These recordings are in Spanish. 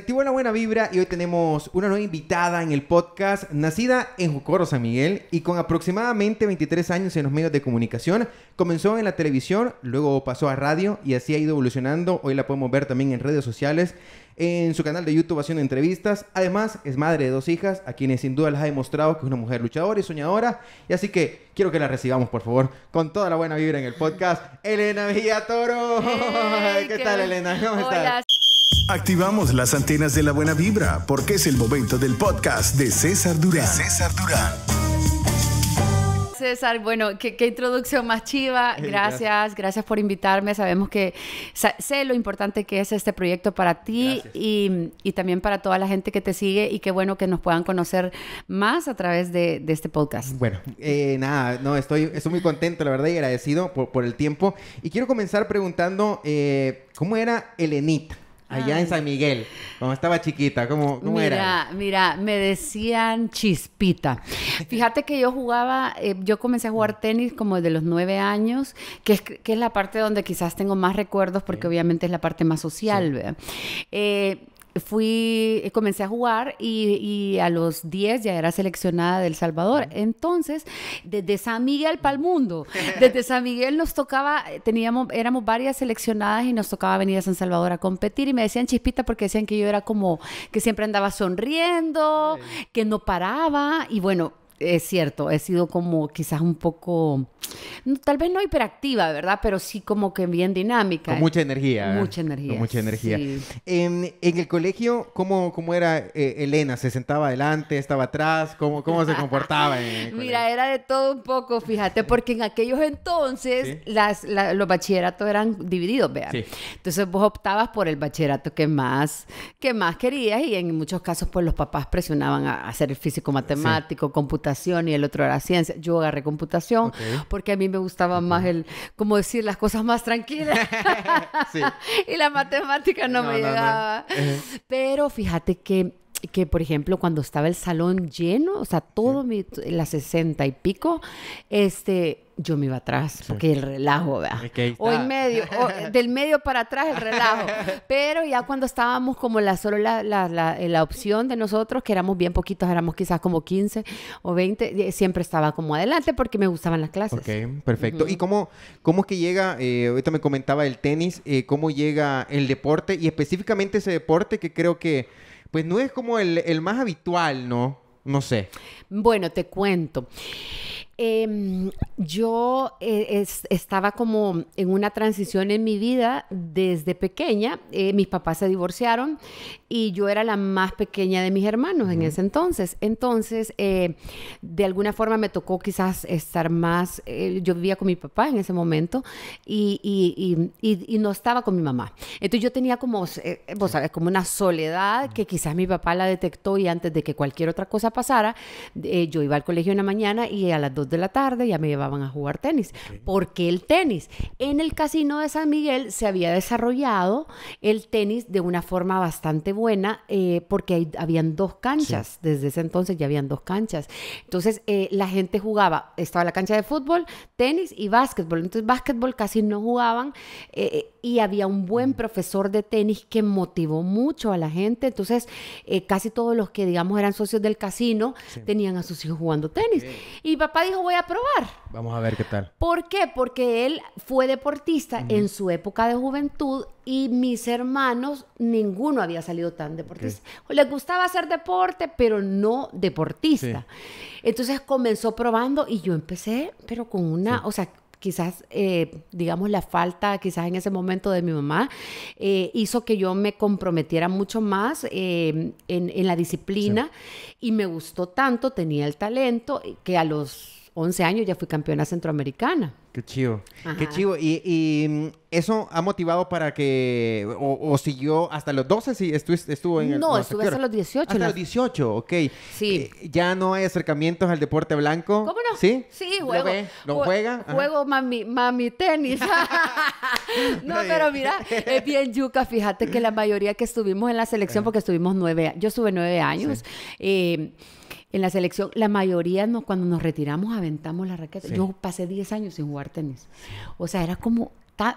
activó la buena vibra y hoy tenemos una nueva invitada en el podcast, nacida en Jucoro San Miguel, y con aproximadamente 23 años en los medios de comunicación. Comenzó en la televisión, luego pasó a radio y así ha ido evolucionando. Hoy la podemos ver también en redes sociales, en su canal de YouTube haciendo entrevistas. Además, es madre de dos hijas, a quienes sin duda les ha demostrado que es una mujer luchadora y soñadora. Y así que quiero que la recibamos, por favor, con toda la buena vibra en el podcast, Elena Villatoro. ¿Qué, tal, Elena? ¿Cómo Hola. estás? Activamos las antenas de la buena vibra porque es el momento del podcast de César Durán. César Durán. César, bueno, qué, introducción más chiva. Gracias, gracias por invitarme. Sabemos que sé lo importante que es este proyecto para ti y, también para toda la gente que te sigue y qué bueno que nos puedan conocer más a través de, este podcast. Bueno, eh, nada, no, estoy, estoy muy contento, la verdad, y agradecido por, por el tiempo. Y quiero comenzar preguntando, eh, ¿cómo era Elenita? Allá en San Miguel, cuando estaba chiquita, ¿cómo, cómo mira, era? Mira, me decían chispita. Fíjate que yo jugaba, eh, yo comencé a jugar tenis como de los nueve años, que es, la parte donde quizás tengo más recuerdos porque obviamente es la parte más social, ¿verdad? Eh, fui, eh, comencé a jugar y, a los 10 ya era seleccionada del Salvador. Entonces, desde San Miguel para el mundo, desde San Miguel nos tocaba, teníamos, éramos varias seleccionadas y nos tocaba venir a San Salvador a competir y me decían chispita porque decían que yo era como, que siempre andaba sonriendo, que no paraba y bueno, es cierto, he sido como quizás un poco, tal vez no hiperactiva, ¿verdad? Pero sí como que bien dinámica. Con mucha energía. Mucha energía. Con mucha energía. En, el colegio, ¿cómo, era eh, Elena? ¿Se sentaba adelante, estaba atrás? ¿Cómo, cómo se comportaba? Mira, era de todo un poco, fíjate, porque en aquellos entonces los bachilleratos eran divididos, vean. Entonces vos optabas por el bachillerato que más, que más querías y en muchos casos pues los papás presionaban a hacer físico matemático, computación y el otro era ciencia. Yo agarré computación porque a mí me gustaba más el, como decir, las cosas más tranquilas. y la matemática no, me llegaba. Pero fíjate que que, por ejemplo, cuando estaba el salón lleno, o sea, todo mi, las sesenta y pico, este, yo me iba atrás, porque el relajo, ¿verdad? o en medio, o del medio para atrás el relajo. Pero ya cuando estábamos como la solo eh, la, opción de nosotros, que éramos bien poquitos, éramos quizás como 15 o 20, eh, siempre estaba como adelante porque me gustaban las clases. Ok, perfecto. ¿Y cómo, cómo es que llega, eh, ahorita me comentaba el tenis, eh, cómo llega el deporte y específicamente ese deporte que creo que pues no es como el, más habitual, ¿no? No sé. Bueno, te cuento. Em, yo eh, estaba como en una transición en mi vida desde pequeña. Eh, mis papás se divorciaron y yo era la más pequeña de mis hermanos en ese entonces. Entonces, eh, de alguna forma me tocó quizás estar más, eh, yo vivía con mi papá en ese momento y, y, y, no estaba con mi mamá. Entonces yo tenía como, eh, sabes, como una soledad que quizás mi papá la detectó y antes de que cualquier otra cosa pasara, yo iba al colegio en la mañana y a las 2 de la tarde ya me llevaban a jugar tenis. porque ¿Por qué el tenis? En el casino de San Miguel se había desarrollado el tenis de una forma bastante buena buena eh, porque habían dos canchas, desde ese entonces ya habían dos canchas. Entonces eh, la gente jugaba, estaba la cancha de fútbol, tenis y básquetbol. Entonces básquetbol casi no jugaban eh, y había un buen mm. profesor de tenis que motivó mucho a la gente. Entonces casi todos los que digamos eran socios del casino tenían a sus hijos jugando tenis. Y papá dijo voy a probar. Vamos a ver qué tal. ¿Por qué? Porque él fue deportista en su época de juventud y mis hermanos, ninguno había salido tan deportista. Les gustaba hacer deporte, pero no deportista. Entonces comenzó probando y yo empecé, pero con una, o sea, quizás, eh, digamos, la falta, quizás en ese momento de mi mamá, eh, hizo que yo me comprometiera mucho más eh, en, la disciplina y me gustó tanto, tenía el talento que a los 11 años ya fui campeona centroamericana. Qué chivo. Qué chivo. Y, mm, eso ha motivado para que. O, siguió hasta los 12, si estuvo, en el. No, estuve hasta los 18. Hasta los 18, ok. Sí. Eh, ya no hay acercamientos al deporte blanco. ¿Cómo no? Sí. Sí, juego. ¿Lo, juega? Juego mami, mami tenis. no, pero mira, es bien yuca. Fíjate que la mayoría que estuvimos en la selección, eh. porque estuvimos nueve. Yo estuve nueve años. Eh, en la selección, la mayoría no, cuando nos retiramos aventamos la raqueta. Yo pasé 10 años sin jugar tenis. O sea, era como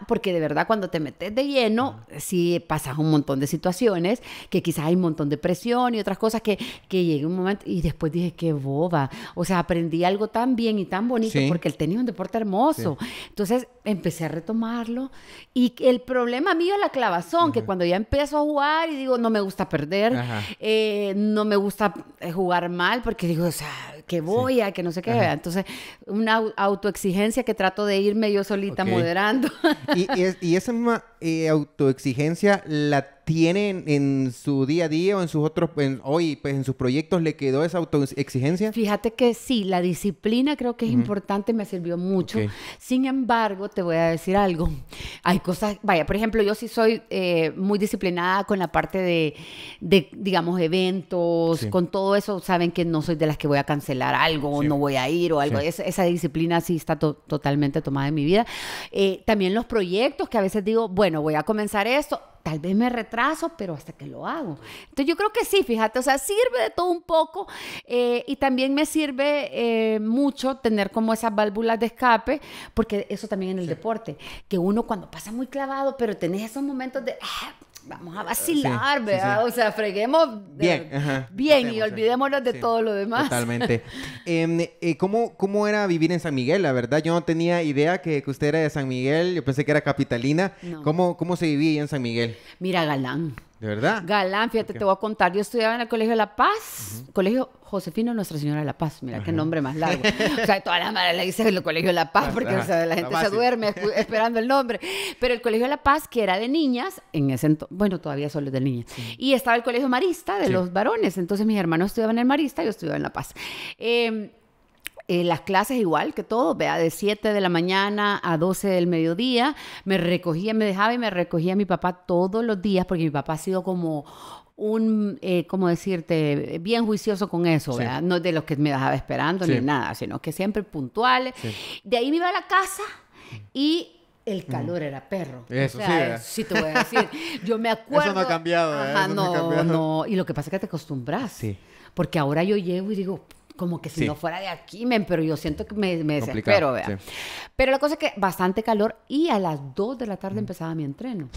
porque de verdad cuando te metes de lleno, sí pasas un montón de situaciones, que quizás hay un montón de presión y otras cosas que, que llegué un momento y después dije, qué boba. O sea, aprendí algo tan bien y tan bonito porque él tenía un deporte hermoso. Entonces empecé a retomarlo y el problema mío es la clavazón, que cuando ya empiezo a jugar y digo, no me gusta perder, eh, no me gusta eh, jugar mal porque digo, o sea, que voy a, que no sé qué. Entonces, una autoexigencia que trato de irme yo solita moderando. y, y, es, y, esa misma eh, autoexigencia la tiene en, su día a día o en sus otros, hoy, pues en sus proyectos, le quedó esa autoexigencia? Fíjate que sí, la disciplina creo que es importante, me sirvió mucho. Sin embargo, te voy a decir algo. Hay cosas, vaya, por ejemplo, yo sí soy eh, muy disciplinada con la parte de, digamos, eventos, con todo eso, saben que no soy de las que voy a cancelar algo o no voy a ir o algo. esa disciplina sí está totalmente tomada en mi vida. Eh, también los proyectos que a veces digo, bueno, voy a comenzar esto, tal vez me pero hasta que lo hago. Entonces yo creo que sí, fíjate, o sea, sirve de todo un poco eh, y también me sirve eh, mucho tener como esas válvulas de escape, porque eso también en el deporte, que uno cuando pasa muy clavado, pero tenés esos momentos de, ah, vamos a eh, vacilar, ¿verdad? O sea, freguemos bien, bien y eh. olvidémonos de todo lo demás. Totalmente. Em, eh, ¿cómo, ¿Cómo era vivir en San Miguel? La verdad, yo no tenía idea que, que usted era de San Miguel, yo pensé que era capitalina. ¿Cómo, ¿Cómo se vivía en San Miguel? Mira, galán. ¿De verdad? Galán, fíjate, te voy a contar. Yo estudiaba en el Colegio de La Paz, Colegio Josefino Nuestra Señora de La Paz. Mira, qué nombre más largo. o sea, toda la madre le dicen el Colegio de La Paz porque la gente se duerme esperando el nombre. Pero el Colegio de La Paz, que era de niñas, en ese entonces, bueno, todavía solo es de niñas. Y estaba el Colegio Marista de los varones. Entonces mis hermanos estudiaban en el Marista, yo estudiaba en La Paz. Eh, eh, las clases igual que todo, vea, de 7 de la mañana a 12 del mediodía, me recogía, me dejaba y me recogía mi papá todos los días, porque mi papá ha sido como un, eh, ¿cómo decirte?, bien juicioso con eso, ¿verdad? No de los que me dejaba esperando ni nada, sino que siempre puntuales. De ahí me iba a la casa y el mm. calor era perro. Eso o sí. sí te voy a decir. Yo me acuerdo. Eso no ha cambiado. ¿eh? no, no, no, Y lo que pasa es que te acostumbras. Porque ahora yo llego y digo, como que si no fuera de aquí, pero yo siento que me, desespero, vea. Pero la cosa es que bastante calor y a las 2 de la tarde mm. empezaba mi entreno.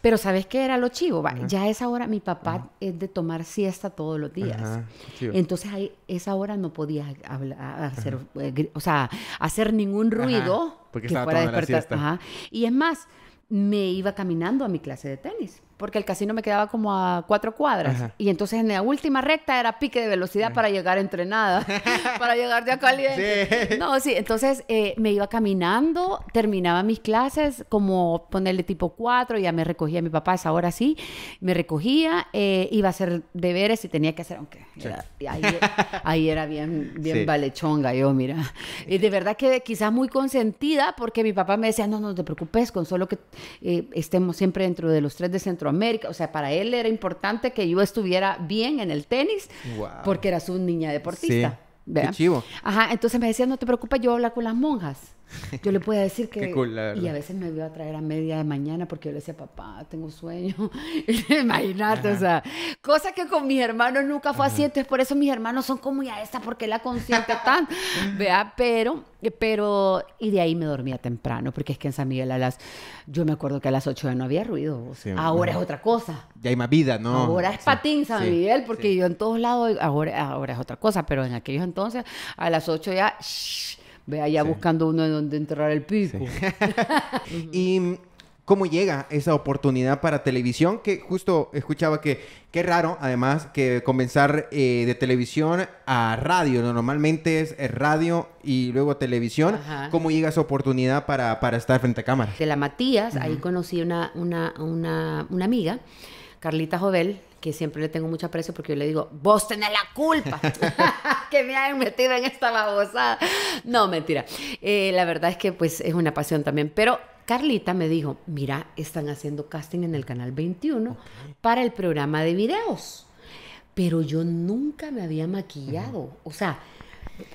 Pero ¿sabes qué era lo chivo? Ya a esa hora mi papá es de tomar siesta todos los días. Entonces a esa hora no podía hacer, eh, o sea, hacer ningún ruido Porque que despertar. Y es más, me iba caminando a mi clase de tenis porque el casino me quedaba como a cuatro cuadras. Y entonces en la última recta era pique de velocidad para llegar entrenada, para llegar de acá caliente. Sí. No, sí, entonces eh, me iba caminando, terminaba mis clases como ponerle tipo cuatro, ya me recogía mi papá, es ahora sí, me recogía, eh, iba a hacer deberes y tenía que hacer, aunque ahí, era bien, bien valechonga yo, mira. Y de verdad que quizás muy consentida porque mi papá me decía, no, no te preocupes, con solo que eh, estemos siempre dentro de los tres de centro América, O sea, para él era importante que yo estuviera bien en el tenis porque era su niña deportista. Ajá, entonces me decía, no te preocupes, yo hablo con las monjas. Yo le podía decir que... y a veces me iba a traer a media de mañana porque yo le decía, papá, tengo sueño. Imagínate, o sea, cosa que con mis hermanos nunca fue así, entonces por eso mis hermanos son como ya esta, porque la concierta tan, vea, pero, pero, y de ahí me dormía temprano, porque es que en San Miguel a las, yo me acuerdo que a las 8 no había ruido, ahora es otra cosa. Ya hay más vida, ¿no? Ahora es patín San Miguel, porque yo en todos lados, ahora, ahora es otra cosa, pero en aquellos entonces a las 8 ya... Shh, Ve allá buscando uno en donde enterrar el piso. y mm, cómo llega esa oportunidad para televisión, que justo escuchaba que qué raro, además, que comenzar eh, de televisión a radio. Normalmente es eh, radio y luego televisión. ¿Cómo llega esa oportunidad para, para, estar frente a cámara? De la Matías, ahí conocí una, una, una, una amiga Carlita Jovel, que siempre le tengo mucho aprecio porque yo le digo, vos tenés la culpa que me ha metido en esta babosada. No, mentira. Eh, la verdad es que pues es una pasión también, pero Carlita me dijo, mira, están haciendo casting en el Canal 21 para el programa de videos, pero yo nunca me había maquillado, o sea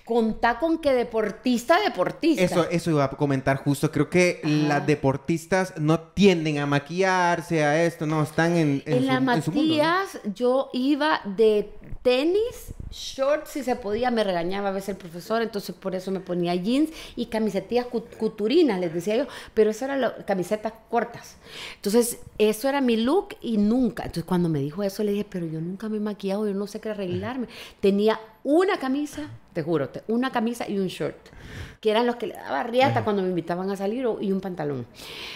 contá con que deportista, deportista. Eso, eso iba a comentar justo. Creo que las deportistas no tienden a maquillarse, a esto, no, están en, en, en su, la en yo iba de tenis shorts si se podía, me regañaba a veces el profesor, entonces por eso me ponía jeans y camisetas cuturinas, les decía yo, pero eso eran camisetas cortas. Entonces, eso era mi look y nunca. Entonces, cuando me dijo eso, le dije, pero yo nunca me he maquillado, yo no sé qué arreglarme. Tenía una camisa, te juro, una camisa y un short, que eran los que le daba riata cuando me invitaban a salir, y un pantalón.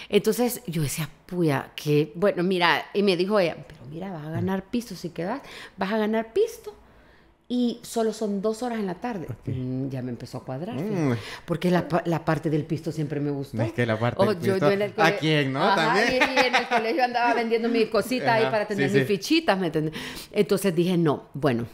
Entonces yo decía, puya, que, bueno, mira, y me dijo ella, pero mira, vas a ganar pisto si quedas, vas a ganar pisto y solo son dos horas en la tarde. Mm, ya me empezó a cuadrar. Porque la, la, parte del pisto siempre me gustó. Es que la parte oh, del pisto. Yo, ¿A quién, no? También. en el colegio andaba vendiendo mis cositas ahí para tener mis fichitas, Entonces dije, no, bueno,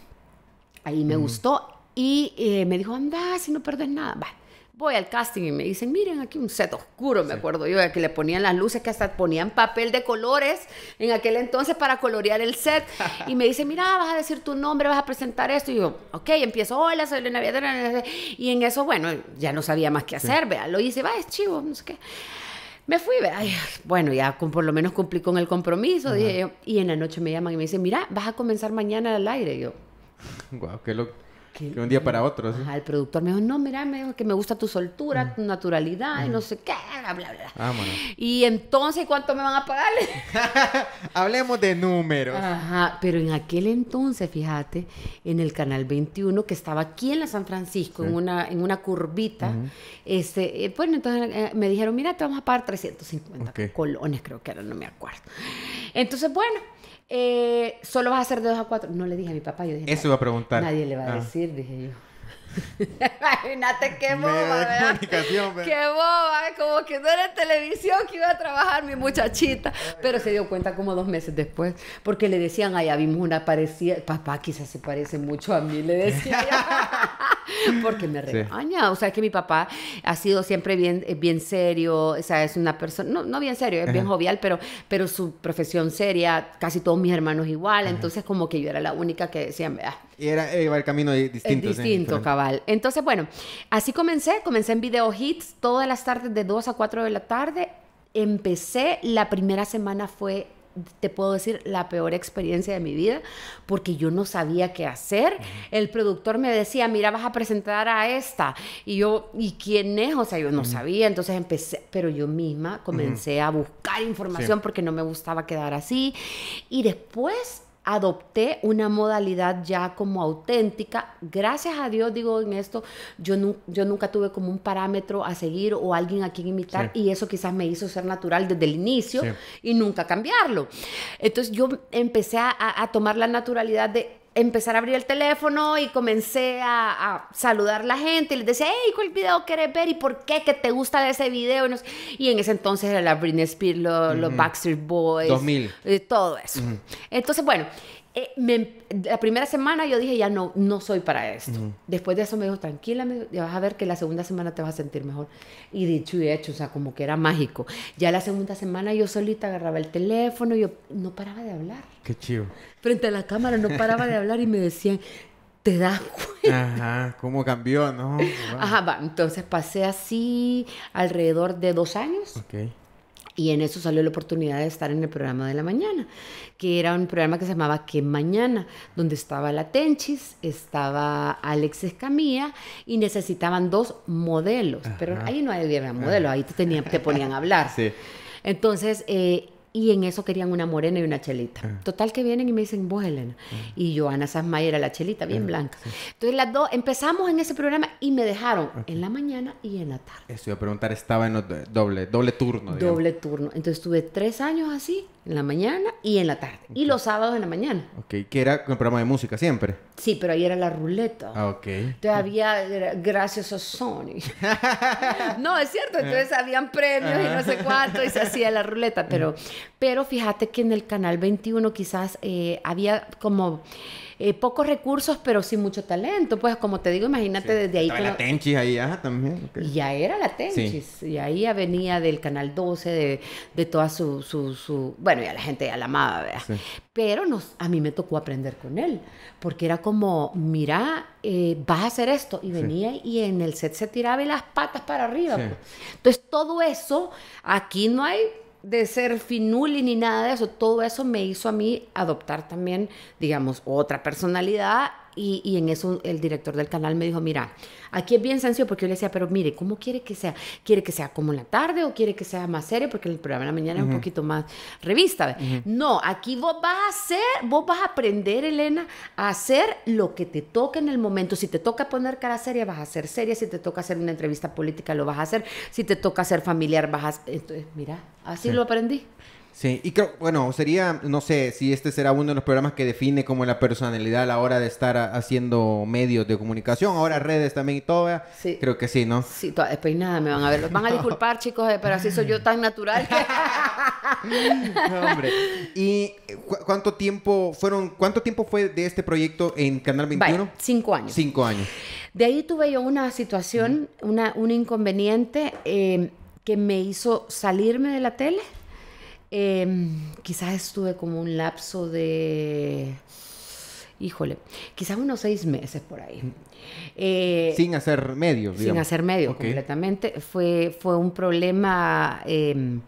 ahí me gustó. Y eh, me dijo, anda, si no perdes nada. Vale voy al casting y me dicen, miren aquí un set oscuro, me acuerdo yo, que le ponían las luces, que hasta ponían papel de colores en aquel entonces para colorear el set. y me dicen, mira, vas a decir tu nombre, vas a presentar esto. Y yo, ok, empiezo, hola, soy Elena Viedra, Y en eso, bueno, ya no sabía más qué hacer, vea, lo hice, va, es chivo, no sé qué. Me fui, ay, bueno, ya por lo menos cumplí con el compromiso, dije Y en la noche me llaman y me dicen, mira, vas a comenzar mañana al aire. Y yo, wow, qué loco que, un día para otro. ¿sí? el productor me dijo, no, mira, me dijo que me gusta tu soltura, mm. tu naturalidad y mm. no sé qué, bla, bla, bla. Vámonos. Y entonces, ¿cuánto me van a pagar? Hablemos de números. Ajá, pero en aquel entonces, fíjate, en el Canal 21, que estaba aquí en la San Francisco, en, una, en una curvita, este, eh, bueno, entonces eh, me dijeron, mira, te vamos a pagar 350 colones, creo que ahora no me acuerdo. Entonces, bueno eh, solo vas a hacer de dos a cuatro? No le dije a mi papá, yo dije. Eso iba a preguntar. Nadie le va a ah. decir, dije yo. Imagínate qué boba, ¿verdad? Qué boba, ¿eh? como que no era televisión que iba a trabajar mi muchachita. Pero se dio cuenta como dos meses después, porque le decían, allá vimos una parecida, papá quizás se parece mucho a mí, le decía. porque me regaña. O sea, es que mi papá ha sido siempre bien, eh, bien serio, o sea, es una persona, no, no bien serio, es bien jovial, pero, pero su profesión seria, casi todos mis hermanos igual, entonces como que yo era la única que decían, vea. Ah". y era, eh, iba el camino distinto. distinto, cabal. Entonces, bueno, así comencé, comencé en video hits todas las tardes de 2 a 4 de la tarde. Empecé, la primera semana fue te puedo decir, la peor experiencia de mi vida, porque yo no sabía qué hacer. El productor me decía, mira, vas a presentar a esta. Y yo, ¿y quién es? O sea, yo no sabía. Entonces empecé, pero yo misma comencé a buscar información porque no me gustaba quedar así. Y después adopté una modalidad ya como auténtica. Gracias a Dios, digo en esto, yo, yo nunca tuve como un parámetro a seguir o alguien a quien imitar y eso quizás me hizo ser natural desde el inicio y nunca cambiarlo. Entonces yo empecé a tomar la naturalidad de empezar a abrir el teléfono y comencé a, saludar a la gente y les decía, hey, ¿cuál video quieres ver? ¿Y por qué? que te gusta de ese video? Y, en ese entonces era la Britney Spears, los, Backstreet Boys. 2000. Eh, todo eso. Entonces, bueno, eh, la primera semana yo dije, ya no, no soy para esto. Después de eso me dijo, tranquila, ya vas a ver que la segunda semana te vas a sentir mejor. Y dicho y hecho, o sea, como que era mágico. Ya la segunda semana yo solita agarraba el teléfono, y yo no paraba de hablar. Qué chido frente a la cámara, no paraba de hablar y me decían, ¿te das cuenta? Ajá, ¿cómo cambió, no? Ajá, va, entonces pasé así alrededor de dos años. Ok. Y en eso salió la oportunidad de estar en el programa de la mañana, que era un programa que se llamaba ¿Qué Mañana?, donde estaba la Tenchis, estaba Alex Escamilla y necesitaban dos modelos, pero ahí no había ah. modelos, ahí te, te ponían a hablar. Sí. Entonces, eh, y en eso querían una morena y una chelita. Ah. Total que vienen y me dicen, vos Elena. Ah. Y Joana Sasmay era la chelita, bien ah, blanca. Entonces las dos empezamos en ese programa y me dejaron en la mañana y en la tarde. Eso iba a preguntar, estaba en doble, doble turno. Doble turno. Entonces estuve tres años así, en la mañana y en la tarde. Y los sábados en la mañana. Ok, que era el programa de música siempre. Sí, pero ahí era la ruleta. Ah, ok. Entonces había... gracias a Sony. no, es cierto, entonces eh. habían premios y no sé cuánto y se hacía la ruleta, pero, mm. pero fíjate que en el Canal 21 quizás eh, había como... Eh, pocos recursos, pero sí mucho talento. Pues como te digo, imagínate desde ahí. Estaba la Tenchis ahí, ajá, también. ya era la Tenchis. Y ahí ya venía del Canal 12, de, de toda su, su, su, Bueno, ya la gente ya la amaba, ¿verdad? Pero nos, a mí me tocó aprender con él, porque era como, mira, eh, vas a hacer esto. Y venía y en el set se tiraba y las patas para arriba. Pues. Entonces todo eso, aquí no hay de ser finuli ni nada de eso. Todo eso me hizo a mí adoptar también, digamos, otra personalidad y, en eso el director del canal me dijo, mira, aquí es bien sencillo porque yo le decía, pero mire, ¿cómo quiere que sea? ¿Quiere que sea como en la tarde o quiere que sea más serio? Porque el programa de la mañana es un poquito más revista. No, aquí vos vas a hacer, vos vas a aprender, Elena, a hacer lo que te toca en el momento. Si te toca poner cara seria, vas a ser seria. Si te toca hacer una entrevista política, lo vas a hacer. Si te toca ser familiar, vas a... mira, así lo aprendí. Sí, y creo, bueno, sería, no sé si este será uno de los programas que define como la personalidad a la hora de estar haciendo medios de comunicación, ahora redes también y todo, sí. creo que sí, ¿no? Sí, pues nada, me van a ver, los van a disculpar chicos, eh, pero así soy yo tan natural. hombre, ¿y eh, cuánto tiempo fueron, cuánto tiempo fue de este proyecto en Canal 21? cinco años. Cinco años. De ahí tuve yo una situación, una, un inconveniente eh, que me hizo salirme de la tele. Em, quizás estuve como un lapso de híjole, quizás unos seis meses por ahí. Eh, sin hacer medios, digamos. Sin hacer medios completamente. Fue, fue un problema, em,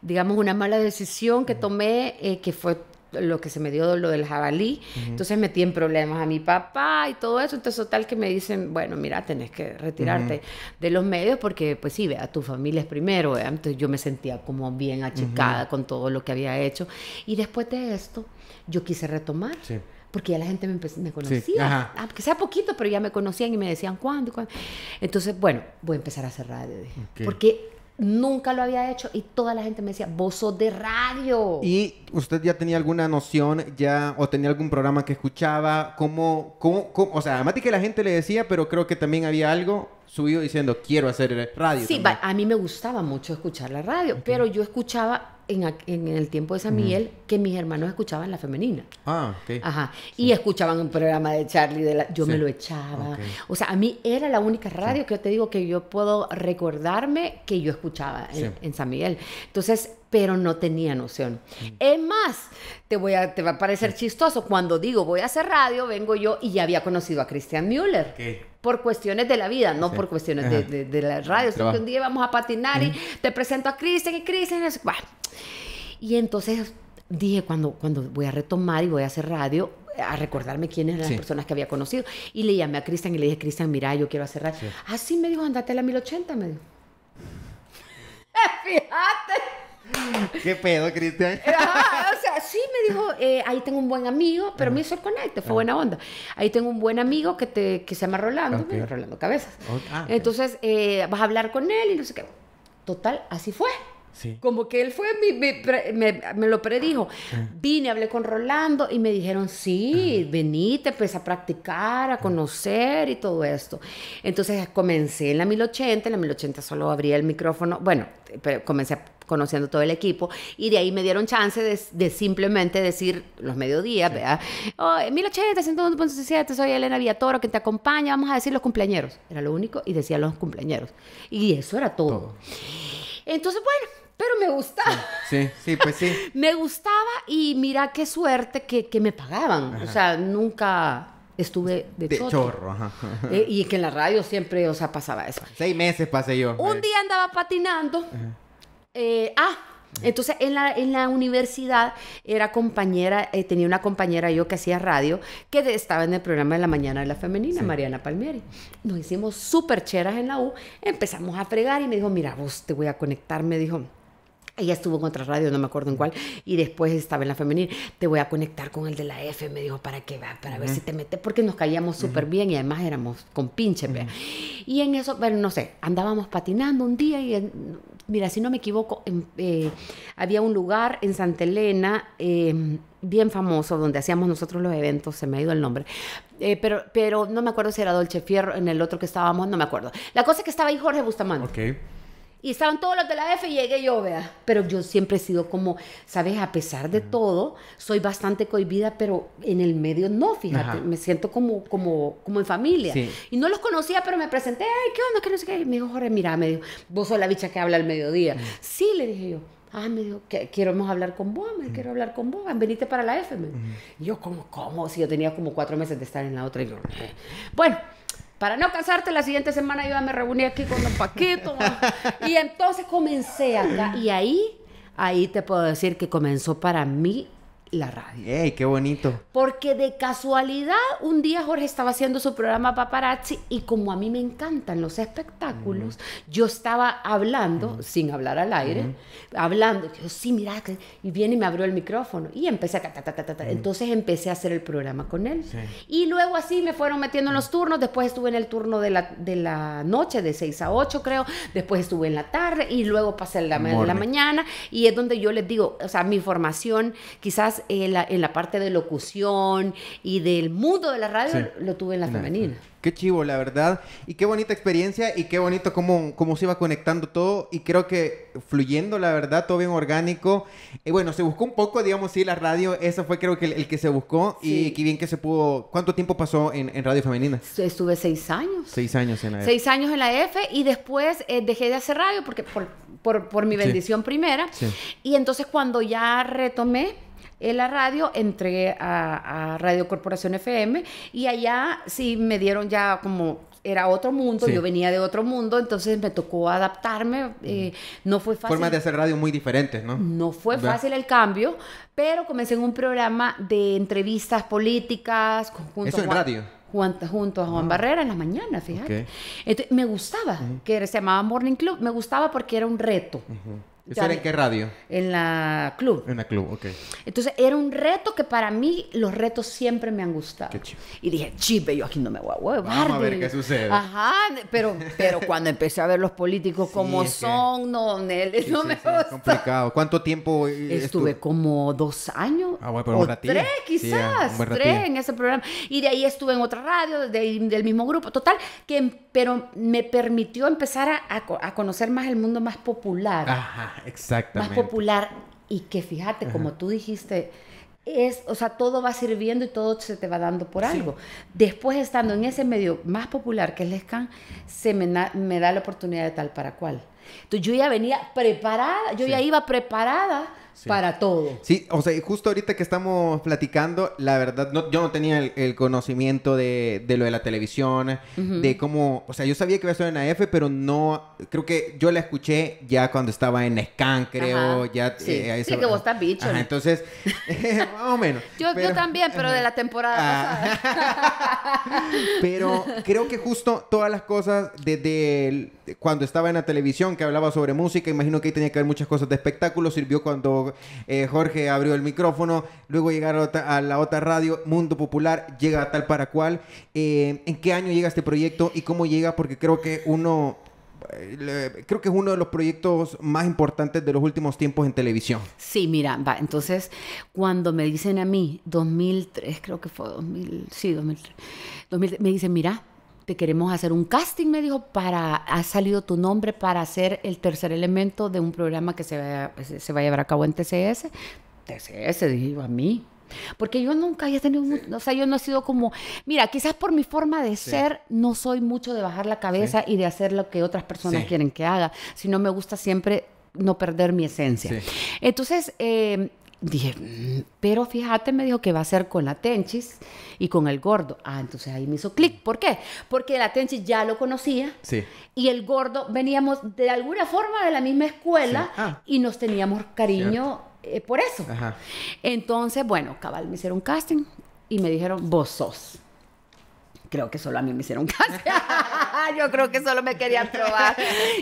digamos, una mala decisión que tomé, eh, que fue lo que se me dio lo del jabalí. Entonces metí en problemas a mi papá y todo eso. Entonces, total que me dicen, bueno, mira, tenés que retirarte de los medios porque, pues sí, vea, tu familia es primero. Entonces, yo me sentía como bien achicada con todo lo que había hecho. Y después de esto, yo quise retomar. porque ya la gente me, me conocía, ah, Que aunque sea poquito, pero ya me conocían y me decían cuándo, Entonces, bueno, voy a empezar a cerrar porque Nunca lo había hecho y toda la gente me decía, vos de radio. ¿Y usted ya tenía alguna noción ya o tenía algún programa que escuchaba? ¿Cómo, cómo, cómo? O sea, además de que la gente le decía, pero creo que también había algo subido diciendo, quiero hacer radio. Sí, a mí me gustaba mucho escuchar la radio, pero yo escuchaba en, el tiempo de San Miguel que mis hermanos escuchaban la femenina. Ah, ok. Ajá. Y escuchaban un programa de Charlie, de la, yo me lo echaba. O sea, a mí era la única radio que yo te digo que yo puedo recordarme que yo escuchaba en, San Miguel. Entonces, pero no tenía noción. Es más, te, voy a, te va a parecer chistoso, cuando digo voy a hacer radio, vengo yo y ya había conocido a Christian Müller. Okay por cuestiones de la vida, no por cuestiones de, la radio. un día vamos a patinar y te presento a Cristian y Cristian. Y entonces dije, cuando, cuando voy a retomar y voy a hacer radio, a recordarme quiénes eran las personas que había conocido. Y le llamé a Cristian y le dije, Cristian, mira, yo quiero hacer radio. Así ah, me dijo, andate a la 1080, me dijo. Fíjate. ¿Qué pedo, Cristian? o sea, sí me dijo, eh, ahí tengo un buen amigo, pero me hizo el te fue buena onda. Ahí tengo un buen amigo que, te, que se llama Rolando, okay. Rolando Cabezas. Oh, ah, Entonces, eh, vas a hablar con él y no sé qué. Total, así fue. Sí. Como que él fue, me, me, lo predijo. Vine, hablé con Rolando y me dijeron, sí, vení venite, pues a practicar, a conocer y todo esto. Entonces comencé en la 1080, en la 1080 solo abría el micrófono, bueno, comencé a conociendo todo el equipo, y de ahí me dieron chance de, simplemente decir los mediodías, ¿verdad? Oh, 1080, soy Elena Villatoro, que te acompaña, vamos a decir los cumpleañeros. Era lo único, y decía los cumpleañeros. Y eso era todo. Entonces, bueno, pero me gustaba. Sí, sí, pues sí. me gustaba y mira qué suerte que, me pagaban. O sea, nunca estuve de, de chorro. ajá. Eh, y que en la radio siempre, o sea, pasaba eso. Seis meses pasé yo. Un eh. día andaba patinando. Eh, ah, entonces en la, universidad era compañera, eh, tenía una compañera yo que hacía radio, que estaba en el programa de la mañana de la femenina, Mariana Palmieri. Nos hicimos súper cheras en la U, empezamos a fregar y me dijo, mira, vos te voy a conectar, me dijo. Ella estuvo en otra radio, no me acuerdo en cuál, y después estaba en la femenina. Te voy a conectar con el de la F, me dijo, para que va, para ver si te metes, porque nos caíamos súper bien y además éramos con pinche. Y en eso, bueno, no sé, andábamos patinando un día y mira, si no me equivoco, eh, había un lugar en Santa Elena em, bien famoso donde hacíamos nosotros los eventos, se me ha ido el nombre, eh, pero, pero no me acuerdo si era Dolce Fierro, en el otro que estábamos, no me acuerdo. La cosa es que estaba ahí Jorge Bustamante. Y estaban todos los de la F y llegué yo, vea. Pero yo siempre he sido como, sabes, a pesar de todo, soy bastante cohibida, pero en el medio no, fíjate. Me siento como, como, como en familia. Y no los conocía, pero me presenté, ay, ¿qué onda? ¿Qué no sé qué? Y me dijo, Jorge, mira, me dijo, vos sos la bicha que habla al mediodía. Mm. Sí, le dije yo. Ah, me dijo, quiero queremos hablar con vos, me mm. quiero hablar con vos, venite para la F. Y yo, como, ¿cómo? Si yo tenía como cuatro meses de estar en la otra. Y yo, eh". bueno, para no cansarte, la siguiente semana yo me reuní aquí con un Paquito. y entonces comencé acá. Y ahí, ahí te puedo decir que comenzó para mí la radio. ¡Ey, qué bonito! Porque de casualidad un día Jorge estaba haciendo su programa Paparazzi y como a mí me encantan los espectáculos, yo estaba hablando, sin hablar al aire, hablando, yo sí, mira, y viene y me abrió el micrófono y empecé a... ta, Entonces empecé a hacer el programa con él. Y luego así me fueron metiendo en los turnos, después estuve en el turno de la, noche, de 6 a 8 creo, después estuve en la tarde y luego pasé la, de la mañana y es donde yo les digo, o sea, mi formación quizás eh, en la parte de locución y del mundo de la radio, lo tuve en la femenina. Qué chivo, la verdad. Y qué bonita experiencia y qué bonito cómo, cómo se iba conectando todo. Y creo que fluyendo, la verdad, todo bien orgánico. Y bueno, se buscó un poco, digamos, sí, la radio. Eso fue creo que el, que se buscó. Y qué bien que se pudo. ¿Cuánto tiempo pasó en, Radio Femenina? Estuve seis años. Seis años en la F. Seis años en la F. Y después eh, dejé de hacer radio porque por, por, por mi bendición primera. Y entonces cuando ya retomé, en la radio, entré a, Radio Corporación FM y allá sí me dieron ya como era otro mundo, yo venía de otro mundo, entonces me tocó adaptarme, mm. eh, no fue fácil. Formas de hacer radio muy diferentes, ¿no? No fue fácil el cambio, pero comencé en un programa de entrevistas políticas. Junto Eso en radio. a Juan ah. Barrera en las mañana, fíjate. me gustaba, que se llamaba Morning Club, me gustaba porque era un reto. ¿Eso en qué radio? En la club. En la club, ok. Entonces era un reto que para mí los retos siempre me han gustado. Qué chido. Y dije, chipe, yo aquí no me voy a huevar. Vamos a ver qué sucede. Ajá, pero, pero cuando empecé a ver los políticos como son, no, Nelly, no me gusta. Es complicado. ¿Cuánto tiempo estuve? Estuve como dos años. Ah, bueno, pero o un ratito. Tres, quizás. Un tres en ese programa. Y de ahí estuve en otra radio, del mismo grupo. Total, que, pero me permitió empezar a, a conocer más el mundo más popular. Ajá. Exactamente. Más popular. Y que fíjate, como tú dijiste, es, o sea, todo va sirviendo y todo se te va dando por algo. Después, estando en ese medio más popular que es el SCAN, se me, me, da la oportunidad de tal para cual. Entonces yo ya venía preparada, yo ya iba preparada para todo. Sí, o sea, justo ahorita que estamos platicando, la verdad, no, yo no tenía el, conocimiento de, lo de la televisión, de cómo, o sea, yo sabía que iba a ser en la F, pero no, creo que yo la escuché ya cuando estaba en Scan, creo, ya. Eh, sí. que vos estás eh, bicho. entonces, más o menos. Yo, también, pero de la temporada pasada. pero creo que justo todas las cosas desde cuando estaba en la televisión, que hablaba sobre música. Imagino que ahí tenía que haber muchas cosas de espectáculo. Sirvió cuando eh, Jorge abrió el micrófono. Luego llegar a, la otra radio, Mundo Popular, llega a tal para cual. Eh, ¿En qué año llega este proyecto y cómo llega? Porque creo que uno eh, creo que es uno de los proyectos más importantes de los últimos tiempos en televisión. Sí, mira, va, entonces cuando me dicen a mí 2003, creo que fue 2000, sí, 2003 me dicen, mira, te queremos hacer un casting, me dijo, para, ha salido tu nombre para ser el tercer elemento de un programa que se va, se va a llevar a cabo en TCS. TCS, digo a mí. Porque yo nunca había tenido, o sea, yo no he sido como, mira, quizás por mi forma de ser, no soy mucho de bajar la cabeza y de hacer lo que otras personas quieren que haga, sino me gusta siempre no perder mi esencia. Entonces, eh, dije, mm, pero fíjate, me dijo que va a ser con la Tenchis y con el gordo. Ah, entonces ahí me hizo clic. ¿Por qué? Porque la Tenchis ya lo conocía. Sí. Y el gordo veníamos de alguna forma de la misma escuela ah. y nos teníamos cariño eh, por eso. Entonces, bueno, cabal, me hicieron casting y me dijeron, vos sos creo que solo a mí me hicieron caso. yo creo que solo me querían probar.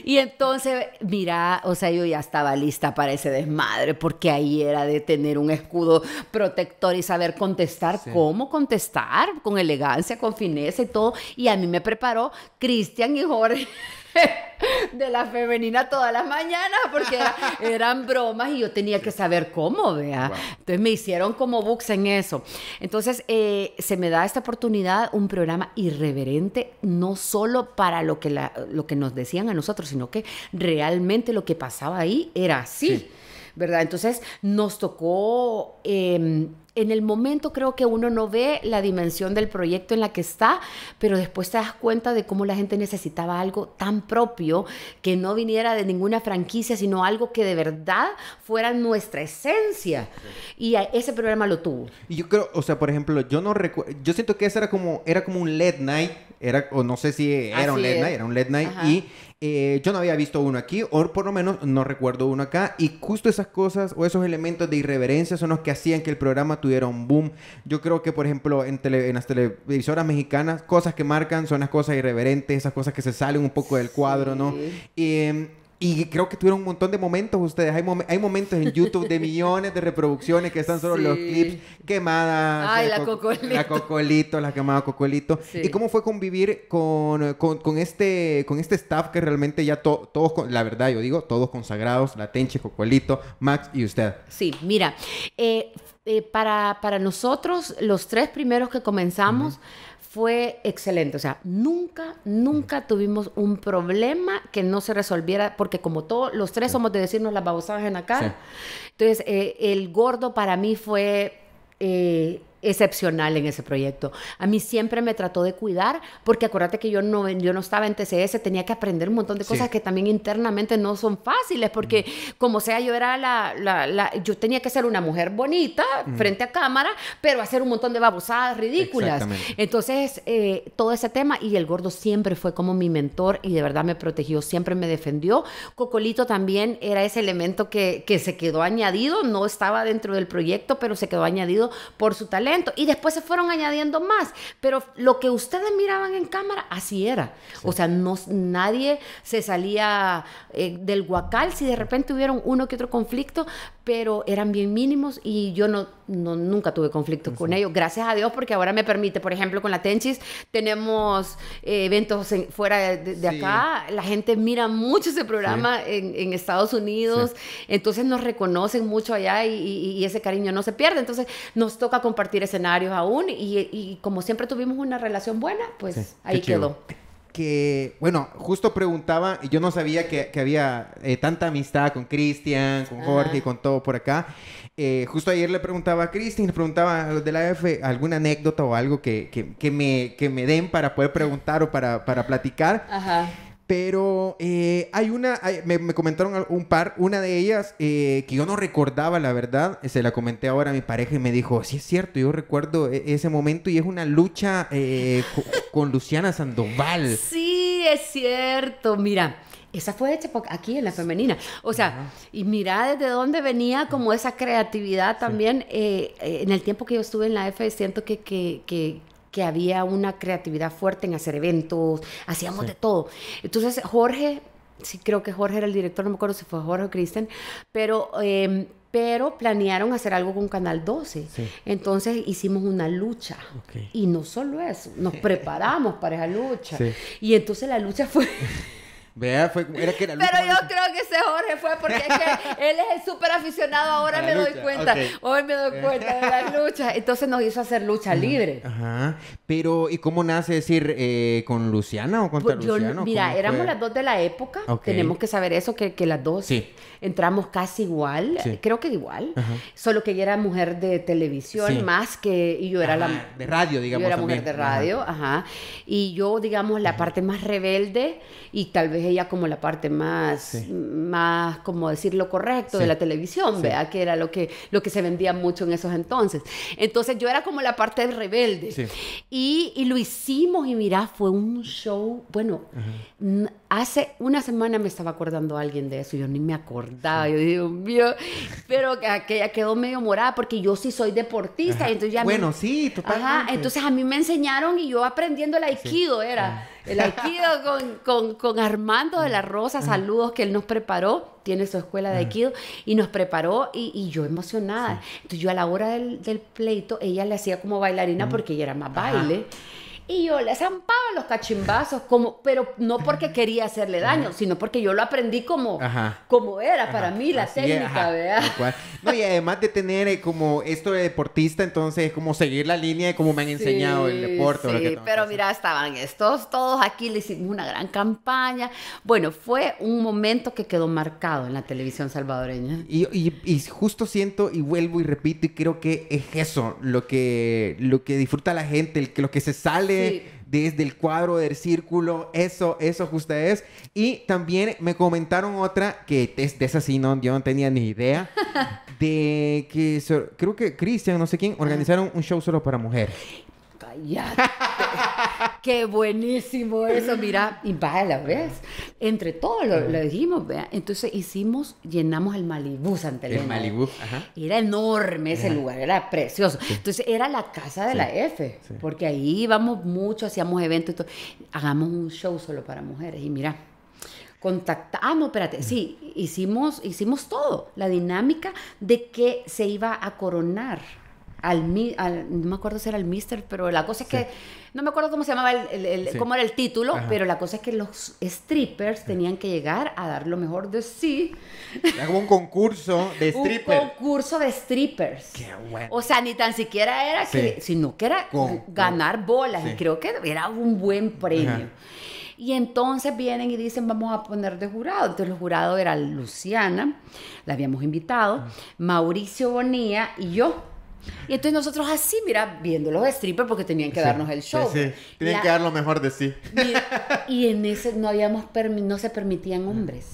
Y entonces, mira, o sea, yo ya estaba lista para ese desmadre, porque ahí era de tener un escudo protector y saber contestar, cómo contestar, con elegancia, con fineza y todo. Y a mí me preparó Cristian y Jorge. de la femenina todas las mañanas porque eran bromas y yo tenía que saber cómo, vea. Entonces me hicieron como books en eso. Entonces eh, se me da esta oportunidad, un programa irreverente, no solo para lo que, lo que nos decían a nosotros, sino que realmente lo que pasaba ahí era así. ¿Verdad? Entonces nos tocó em, en el momento creo que uno no ve la dimensión del proyecto en la que está, pero después te das cuenta de cómo la gente necesitaba algo tan propio que no viniera de ninguna franquicia, sino algo que de verdad fuera nuestra esencia. Y ese programa lo tuvo. Y yo creo, o sea, por ejemplo, yo no recuerdo, yo siento que ese era como, era como un late night, era, o no sé si era un led night, era un led night y eh, yo no había visto uno aquí, o por lo menos no recuerdo uno acá, y justo esas cosas o esos elementos de irreverencia son los que hacían que el programa tuviera un boom. Yo creo que, por ejemplo, en, en las televisoras mexicanas, cosas que marcan son las cosas irreverentes, esas cosas que se salen un poco del cuadro, ¿no? Em, y creo que tuvieron un montón de momentos ustedes. Hay, momentos en YouTube de millones de reproducciones que están solo los clips quemadas. Ay, eh, la, cocolito. La cocolito, la quemada cocolito. ¿Y cómo fue convivir con, este, con este staff que realmente ya todos, la verdad yo digo, todos consagrados, la Tenche, Cocolito, Max y usted? Sí, mira, eh, eh, para, nosotros, los tres primeros que comenzamos fue excelente. O sea, nunca, nunca tuvimos un problema que no se resolviera, porque como todos los tres somos de decirnos las babosadas en la cara. Entonces, eh, el gordo para mí fue eh, excepcional en ese proyecto. A mí siempre me trató de cuidar, porque acuérdate que yo no, yo no estaba en TCS, tenía que aprender un montón de cosas que también internamente no son fáciles, porque como sea, yo era la, la, yo tenía que ser una mujer bonita frente a cámara, pero hacer un montón de babosadas ridículas. Entonces, eh, todo ese tema, y el gordo siempre fue como mi mentor y de verdad me protegió, siempre me defendió. Cocolito también era ese elemento que, que se quedó añadido, no estaba dentro del proyecto, pero se quedó añadido por su talento y después se fueron añadiendo más, pero lo que ustedes miraban en cámara, así era. O sea, no, nadie se salía eh, del guacal si de repente hubieron uno que otro conflicto, pero eran bien mínimos y yo no no, nunca tuve conflicto con ellos, gracias a Dios, porque ahora me permite, por ejemplo, con la Tenchis, tenemos eh, eventos fuera de, acá, la gente mira mucho ese programa en, Estados Unidos, entonces nos reconocen mucho allá y, ese cariño no se pierde, entonces nos toca compartir escenarios aún y, y como siempre tuvimos una relación buena, pues ahí quedó que, bueno, justo preguntaba, y yo no sabía que, había eh, tanta amistad con Cristian, con Jorge, con todo por acá. Eh, justo ayer le preguntaba a Christine, le preguntaba a los de la F alguna anécdota o algo que, que, me, den para poder preguntar o para, platicar. Ajá. Pero eh, hay una, me, comentaron un par, una de ellas eh, que yo no recordaba, la verdad, se la comenté ahora a mi pareja y me dijo, sí es cierto, yo recuerdo e, ese momento y es una lucha con Luciana Sandoval. Sí, es cierto, mira, esa fue hecha aquí en la femenina. O sea, y mira desde dónde venía como esa creatividad también. Eh, eh, en el tiempo que yo estuve en la F, siento que, había una creatividad fuerte en hacer eventos, hacíamos de todo. Entonces, Jorge, sí creo que Jorge era el director, no me acuerdo si fue Jorge o Kristen, pero... Em, pero planearon hacer algo con Canal 12. Entonces hicimos una lucha. Y no solo eso, nos preparamos para esa lucha. Y entonces la lucha fue fue, Pero yo creo que ese Jorge fue porque es que él es el súper aficionado, ahora me doy cuenta, hoy me doy cuenta de las luchas, Entonces nos hizo hacer lucha libre. Ajá. Pero, ¿y cómo nace decir eh, con Luciana o contra pues Luciano? Mira, éramos las dos de la época, tenemos que saber eso, que, que las dos. Sí entramos casi igual, creo que igual, solo que ella era mujer de televisión más que y yo era la de radio, digamos. Yo era mujer de radio, Ajá. Y yo, digamos, la parte más rebelde y tal vez ella como la parte más, más como decir lo correcto de la televisión, vea que era lo que, lo que se vendía mucho en esos entonces. Entonces yo era como la parte rebelde. Y, y, lo hicimos y mira, fue un show, bueno, hace una semana me estaba acordando alguien de eso, yo ni me acuerdo yo Dios mío, pero que aquella ah, quedó medio morada porque yo sí soy deportista. y Entonces ya bueno, sí, totalmente. entonces a mí me enseñaron y yo aprendiendo el aikido era. Ah. El aikido con, con, con, Armando de la ah. Rosa, saludos que él nos preparó, tiene su escuela de aikido, y nos preparó y, y yo emocionada. Entonces yo a la hora del, pleito, ella le hacía como bailarina mm. porque ella era más baile. Y yo le zampaba los cachimbazos, como, pero no porque quería hacerle daño, sino porque yo lo aprendí como, como era para mí la técnica, ¿verdad? No, y además de tener eh, como esto de deportista, entonces es como seguir la línea de cómo me han enseñado el deporte. pero mira, estaban estos todos aquí, le hicimos una gran campaña. Bueno, fue un momento que quedó marcado en la televisión salvadoreña. Y, justo siento y vuelvo y repito y creo que es eso lo que, lo que disfruta la gente, lo que se sale desde el cuadro, del círculo, eso, eso justo es. Y también me comentaron otra, que es de esa no, yo no tenía ni idea, de que creo que Cristian, no sé quién, organizaron un show solo para mujeres. Qué buenísimo eso, mira, y vaya la vez. Entre todos lo, dijimos, ¿vea? Entonces hicimos, llenamos el Malibú Santa El Malibú, ajá. Era enorme ese lugar, era precioso. Entonces era la casa de la F, porque ahí íbamos mucho, hacíamos eventos y todo. Hagamos un show solo para mujeres y mira, contactamos, ah, espérate, sí, hicimos, hicimos todo, la dinámica de que se iba a coronar al, al no me acuerdo si era el mister, pero la cosa es que no me acuerdo cómo se llamaba, el, cómo era el título, pero la cosa es que los strippers tenían que llegar a dar lo mejor de sí. Era como un concurso de strippers. un concurso de strippers. Qué bueno. O sea, ni tan siquiera era que, sino que era ganar bolas, y creo que era un buen premio. Y entonces vienen y dicen, vamos a poner de jurado. Entonces los jurado era Luciana, la habíamos invitado, Mauricio Bonía y yo. Y entonces nosotros así, mira, viendo los strippers porque tenían que darnos el show. Sí, sí. Tenían que dar lo mejor de sí. Y, en ese no habíamos no se permitían ah, hombres.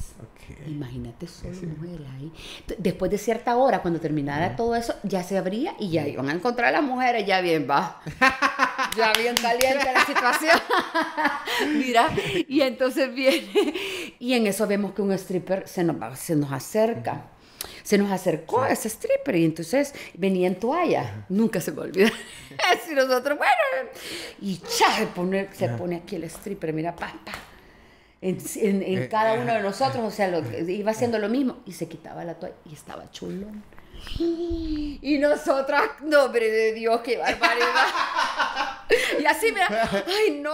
Imagínate solo mujeres ahí. Después de cierta hora, cuando terminara todo eso, ya se abría y ya iban a encontrar a las mujeres, ya bien va. ya bien caliente la situación. mira, y entonces viene y en eso vemos que un stripper se nos, se nos acerca se nos acercó a ese stripper y entonces venía en toalla. Nunca se me olvidó. y nosotros, bueno, y ya se pone, aquí el stripper, mira, pa, pa. En, eh, cada eh, uno de nosotros, o sea, iba haciendo lo mismo y se quitaba la toalla y estaba chulón. Y nosotras, nombre de Dios, qué barbaridad. y así me ay, no.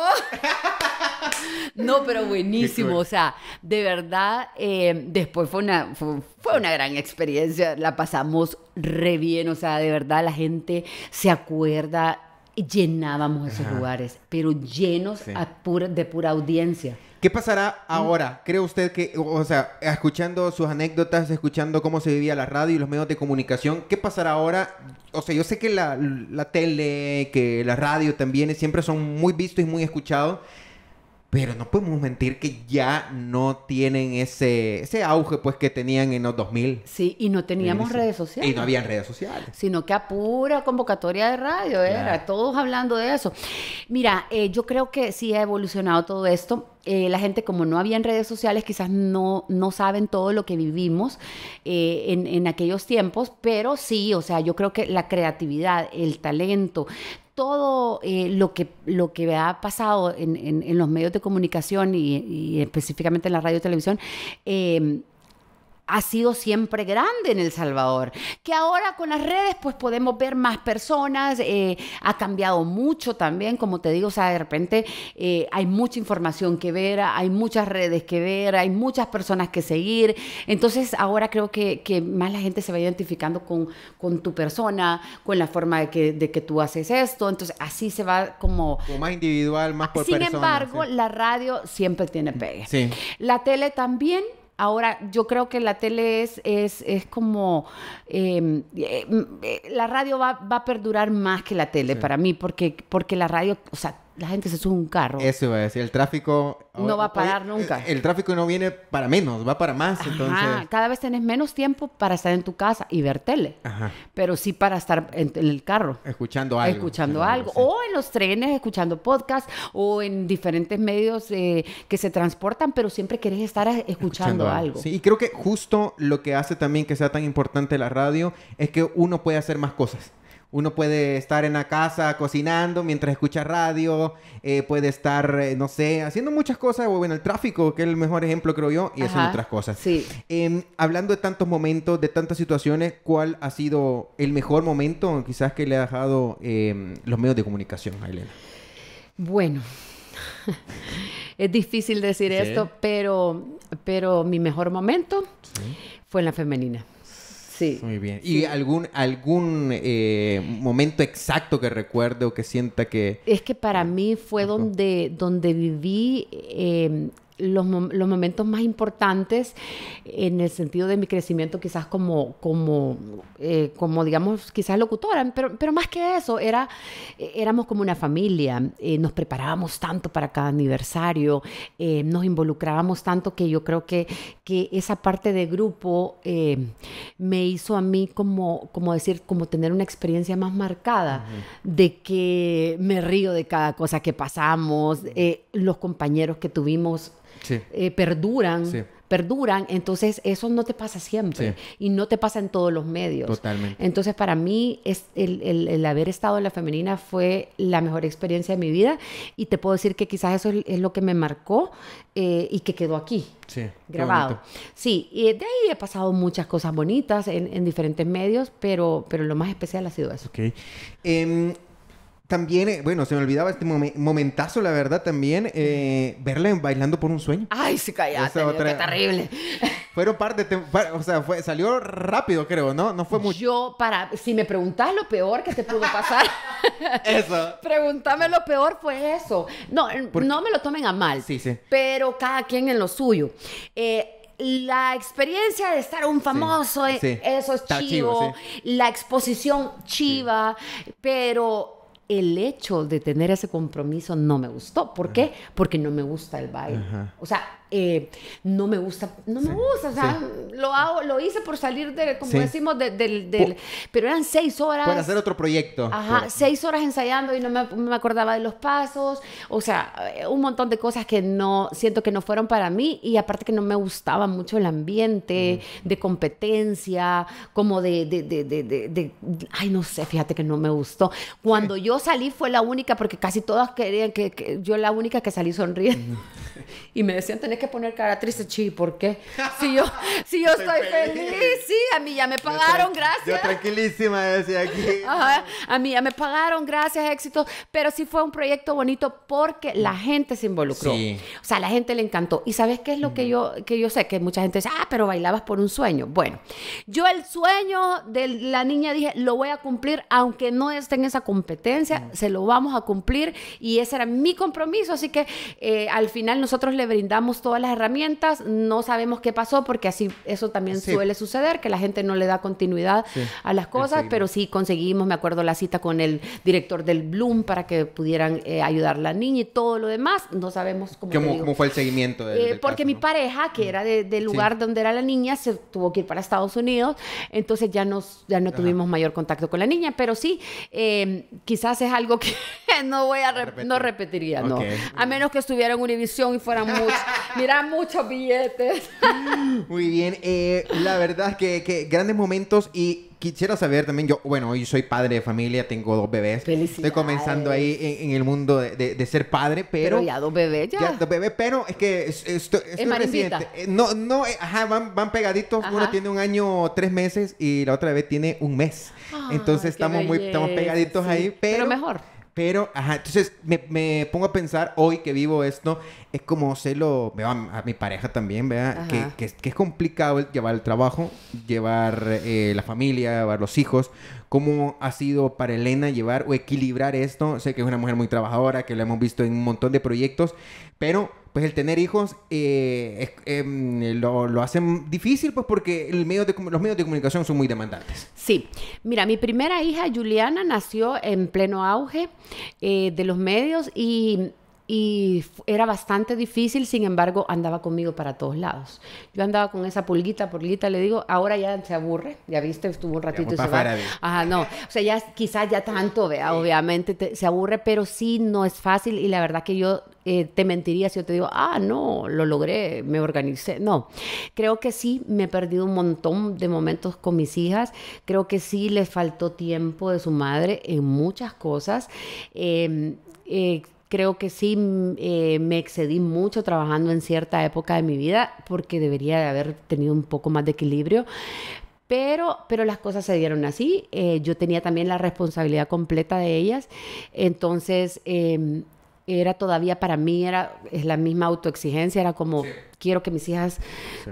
No, pero buenísimo, o sea, de verdad, eh, después fue una, fue, una gran experiencia, la pasamos re bien, o sea, de verdad la gente se acuerda llenábamos esos lugares, pero llenos de pura audiencia. ¿Qué pasará mm. ahora? ¿Cree usted que, o sea, escuchando sus anécdotas, escuchando cómo se vivía la radio y los medios de comunicación, ¿qué pasará ahora? O sea, yo sé que la, tele, que la radio también siempre son muy vistos y muy escuchados. Pero no podemos mentir que ya no tienen ese, auge pues que tenían en los 2000. Sí, y no teníamos redes sociales. Y no habían redes sociales. Sino que a pura convocatoria de radio era, ¿eh? todos hablando de eso. Mira, eh, yo creo que sí ha evolucionado todo esto. Eh, la gente como no había en redes sociales quizás no, no saben todo lo que vivimos en, en, aquellos tiempos, pero sí, o sea, yo creo que la creatividad, el talento, todo eh, lo, que, lo que ha pasado en, en, los medios de comunicación y, específicamente en la radio y televisión, eh, ha sido siempre grande en El Salvador, que ahora con las redes pues podemos ver más personas, eh, ha cambiado mucho también, como te digo, o sea, de repente eh, hay mucha información que ver, hay muchas redes que ver, hay muchas personas que seguir, entonces ahora creo que, más la gente se va identificando con, tu persona, con la forma de que, tú haces esto, entonces así se va como... más individual, más por Sin embargo, la radio siempre tiene pegue. La tele también Ahora yo creo que la tele es, es, es como, em, eh, eh, la radio va, va, a perdurar más que la tele para mí, porque, porque la radio, la gente se sube un carro. Eso es. a el tráfico... No va a parar nunca. El, tráfico no viene para menos, va para más, Ajá, Cada vez tenés menos tiempo para estar en tu casa y ver tele, Ajá. pero sí para estar en, el carro. Escuchando algo. Escuchando algo, o en los trenes, escuchando podcast, o en diferentes medios eh, que se transportan, pero siempre querés estar escuchando, algo. algo. Sí, y creo que justo lo que hace también que sea tan importante la radio es que uno puede hacer más cosas. Uno puede estar en la casa cocinando mientras escucha radio, eh, puede estar, eh, no sé, haciendo muchas cosas, o en el tráfico, que es el mejor ejemplo, creo yo, y haciendo otras cosas. Em, hablando de tantos momentos, de tantas situaciones, ¿cuál ha sido el mejor momento quizás que le ha dejado em, los medios de comunicación a Elena? Bueno, es difícil decir esto, pero, pero mi mejor momento fue en la femenina. Sí. Muy bien. ¿Y algún, algún eh, momento exacto que recuerde o que sienta que... Es que para ah, mí fue donde, donde viví em, los, los, momentos más importantes en el sentido de mi crecimiento quizás como, como, eh, como digamos, quizás locutora, pero, pero más que eso, era, eh, éramos como una familia, eh, nos preparábamos tanto para cada aniversario, nos involucrábamos tanto que yo creo que, esa parte de grupo me hizo a mí como, como decir, como tener una experiencia más marcada de que me río de cada cosa que pasamos, los compañeros que tuvimos, eh, perduran. perduran, entonces eso no te pasa siempre y no te pasa en todos los medios. Totalmente. Entonces para mí es el, haber estado en la femenina fue la mejor experiencia de mi vida y te puedo decir que quizás eso es, lo que me marcó eh, y que quedó aquí. Sí, grabado. Sí, y de ahí he pasado muchas cosas bonitas en, diferentes medios, pero, pero lo más especial ha sido eso. Em, también, eh, bueno, se me olvidaba este momentazo, la verdad, también, verle eh, verla bailando por un sueño. Ay, se callaste. terrible. Fueron parte, o sea, salió rápido, creo, ¿no? No fue mucho. Yo, para, si me preguntas lo peor que te pudo pasar. eso. Pregúntame lo peor fue eso. No, no me lo tomen a mal. Sí, sí. Pero cada quien en lo suyo. Eh, la experiencia de estar un famoso, eso es chivo, la exposición chiva, pero el hecho de tener ese compromiso no me gustó. ¿Por qué? Porque no me gusta el baile. O sea, eh, no me gusta, no me gusta, o sea, lo, hago, lo hice por salir de, como decimos, del... pero eran seis horas. Para hacer otro proyecto. Ajá, seis horas ensayando y no me, acordaba de los pasos, o sea, eh, un montón de cosas que no, siento que no fueron para mí y aparte que no me gustaba mucho el ambiente de competencia, como de, de, ay, no sé, fíjate que no me gustó. Cuando yo salí fue la única, porque casi todas querían que, yo la única que salí sonriendo y me decían, tenés que poner cara triste, chi, ¿por qué? Si yo, si yo estoy, feliz. sí, a mí ya me pagaron, gracias. Yo tranquilísima decía aquí. a mí ya me pagaron, gracias, éxito. Pero sí fue un proyecto bonito porque la mm. gente se involucró. O sea, la gente le encantó. ¿Y sabes qué es lo que, mm. yo, que yo sé? Que mucha gente dice, ah, pero bailabas por un sueño. Bueno, yo el sueño de la niña dije, lo voy a cumplir, aunque no esté en esa competencia, mm. se lo vamos a cumplir. Y ese era mi compromiso. Así que eh, al final nosotros le brindamos todo las herramientas, no sabemos qué pasó porque así eso también suele suceder, que la gente no le da continuidad a las cosas, pero sí conseguimos, me acuerdo, la cita con el director del Bloom para que pudieran eh, ayudar a la niña y todo lo demás, no sabemos cómo, ¿Cómo, fue el seguimiento. Eh, porque mi pareja, que mm. era del lugar donde era la niña, se tuvo que ir para Estados Unidos, entonces ya, nos, ya no tuvimos mayor contacto con la niña, pero sí, em, quizás es algo que no voy a Repetir. no repetiría, no. A menos que estuviera en Univisión y fueran muchos Mira, muchos billetes. Muy bien. Eh, la verdad que, que grandes momentos y quisiera saber también, yo, bueno, hoy soy padre de familia, tengo dos bebés. Estoy comenzando ahí en, el mundo de, ser padre, pero... ya dos bebés, ya. ya dos bebés, pero es que estoy, ¿Es reciente. Eh, no, no, eh, ajá, van, van pegaditos. Uno tiene un año, tres meses y la otra bebé tiene un mes. Entonces estamos muy, estamos pegaditos ahí, Pero mejor. Pero, ajá, entonces me, pongo a pensar hoy que vivo esto, es como se lo veo a, mi pareja también, ¿verdad? Que, que, es complicado llevar el trabajo, llevar eh, la familia, llevar los hijos. ¿Cómo ha sido para Elena llevar o equilibrar esto? Sé que es una mujer muy trabajadora, que la hemos visto en un montón de proyectos, pero pues el tener hijos eh, em, lo, lo, hacen difícil, pues porque el medio de, los medios de comunicación son muy demandantes. Sí, mira, mi primera hija, Juliana, nació en pleno auge eh, de los medios y y era bastante difícil, sin embargo, andaba conmigo para todos lados. Yo andaba con esa pulguita, pulguita, le digo, ahora ya se aburre, ya viste, estuvo un ratito y se va. Ajá, no, o sea, ya quizás ya tanto, vea, obviamente se aburre, pero sí no es fácil y la verdad que yo eh, te mentiría si yo te digo, ah, no, lo logré, me organicé. No, creo que sí, me he perdido un montón de momentos con mis hijas, creo que sí les faltó tiempo de su madre en muchas cosas. Em, eh, eh, creo que sí mm, eh, me excedí mucho trabajando en cierta época de mi vida porque debería de haber tenido un poco más de equilibrio. Pero, pero las cosas se dieron así. Eh, yo tenía también la responsabilidad completa de ellas. Entonces, em, era todavía para mí, era, es la misma autoexigencia, era como, quiero que mis hijas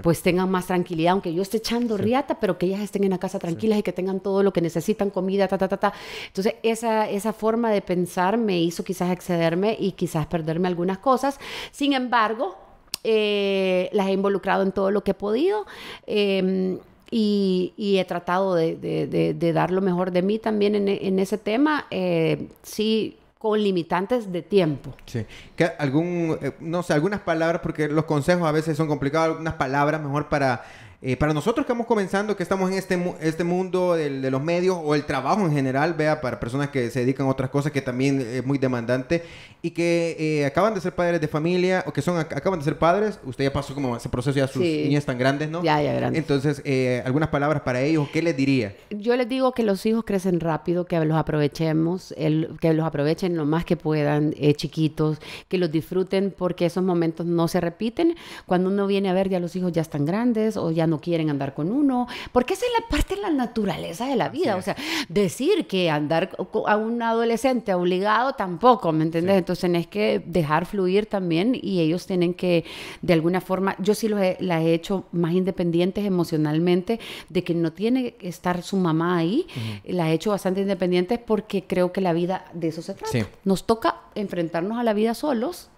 pues tengan más tranquilidad, aunque yo esté echando riata, pero que ellas estén en la casa tranquilas y que tengan todo lo que necesitan, comida, ta, ta, ta, ta. Entonces, esa, esa forma de pensar me hizo quizás excederme y quizás perderme algunas cosas. Sin embargo, eh, las he involucrado en todo lo que he podido. Em, y, he tratado de, dar lo mejor de mí también en, ese tema. Eh, sí, con limitantes de tiempo. Sí. ¿Qué, algún, eh, no sé, algunas palabras, porque los consejos a veces son complicados, algunas palabras mejor para eh, para nosotros que estamos comenzando, que estamos en este, este mundo de los medios o el trabajo en general, vea, para personas que se dedican a otras cosas que también eh, es muy demandante y que eh, acaban de ser padres de familia o que son acaban de ser padres, usted ya pasó como ese proceso ya sus niñas tan grandes, ¿no? Ya, ya grandes. Entonces, algunas palabras para ellos, ¿qué les diría? Yo les digo que los hijos crecen rápido, que los aprovechemos, el, que los aprovechen lo más que puedan, chiquitos, que los disfruten porque esos momentos no se repiten. Cuando uno viene a ver ya los hijos ya están grandes o ya no no quieren andar con uno, porque esa es la parte de la naturaleza de la vida. O sea, decir que andar a un adolescente obligado tampoco, ¿me entiendes? Entonces tenés que dejar fluir también y ellos tienen que, de alguna forma, yo sí los he, las he hecho más independientes emocionalmente, de que no tiene que estar su mamá ahí, las he hecho bastante independientes porque creo que la vida de eso se trata. Nos toca enfrentarnos a la vida solos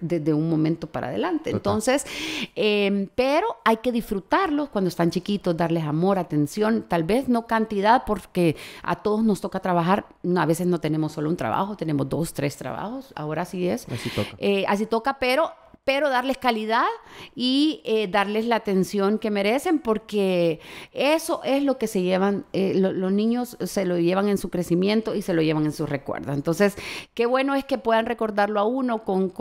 desde un momento para adelante. Entonces, em, pero hay que disfrutarlos cuando están chiquitos, darles amor, atención, tal vez no cantidad, porque a todos nos toca trabajar. A veces no tenemos solo un trabajo, tenemos dos, tres trabajos. Ahora sí es. Así toca. Eh, así toca, pero pero darles calidad y eh, darles la atención que merecen, porque eso es lo que se llevan, eh, los niños se lo llevan en su crecimiento y se lo llevan en sus recuerdos. Entonces, qué bueno es que puedan recordarlo a uno con,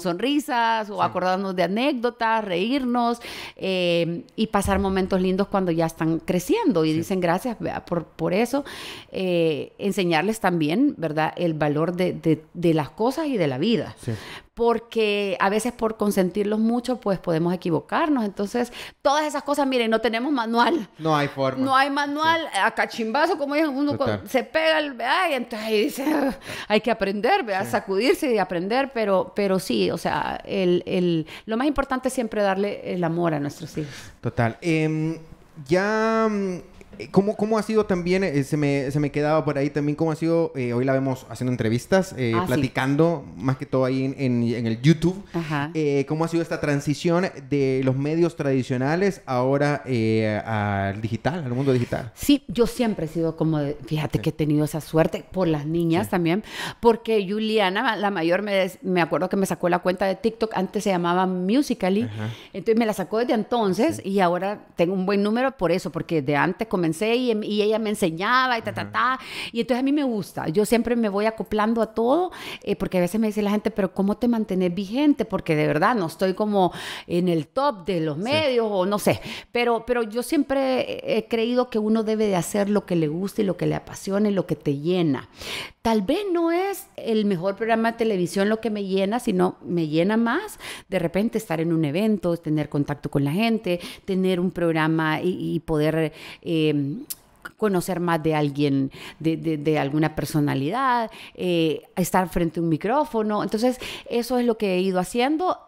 sonrisas o acordarnos de anécdotas, reírnos eh, y pasar momentos lindos cuando ya están creciendo y dicen gracias por, eso. enseñarles también, ¿verdad?, el valor de, de, las cosas y de la vida. Sí porque a veces por consentirlos mucho, pues podemos equivocarnos. Entonces, todas esas cosas, miren, no tenemos manual. No hay forma. No hay manual. A cachimbazo, como dicen, uno se pega el, ay, entonces ahí dice, hay que aprender, ¿verdad? Sacudirse y aprender, pero, pero sí, o sea, el, el, lo más importante es siempre darle el amor a nuestros hijos. Total. Em, ya mm, eh, ¿Cómo, ¿Cómo, ha sido también, eh, se, me, se, me, quedaba por ahí también, cómo ha sido, eh, hoy la vemos haciendo entrevistas, ah, platicando, más que todo ahí en, en, el YouTube, cómo ha sido esta transición de los medios tradicionales ahora al digital, al mundo digital? Sí, yo siempre he sido como, fíjate que he tenido esa suerte por las niñas también, porque Juliana, la mayor, me, me acuerdo que me sacó la cuenta de TikTok, antes se llamaba Musically, entonces me la sacó desde entonces y ahora tengo un buen número por eso, porque de antes comencé em, y, ella me enseñaba y ta, ta, ta. Y entonces a mí me gusta. Yo siempre me voy acoplando a todo eh, porque a veces me dice la gente, pero ¿cómo te mantener vigente? Porque de verdad no estoy como en el top de los medios o no sé. Pero, pero yo siempre he creído que uno debe de hacer lo que le gusta y lo que le apasiona y lo que te llena tal vez no es el mejor programa de televisión lo que me llena, sino me llena más de repente estar en un evento, tener contacto con la gente, tener un programa y, poder... Eh, conocer más de alguien, de, alguna personalidad, eh, estar frente a un micrófono. Entonces, eso es lo que he ido haciendo.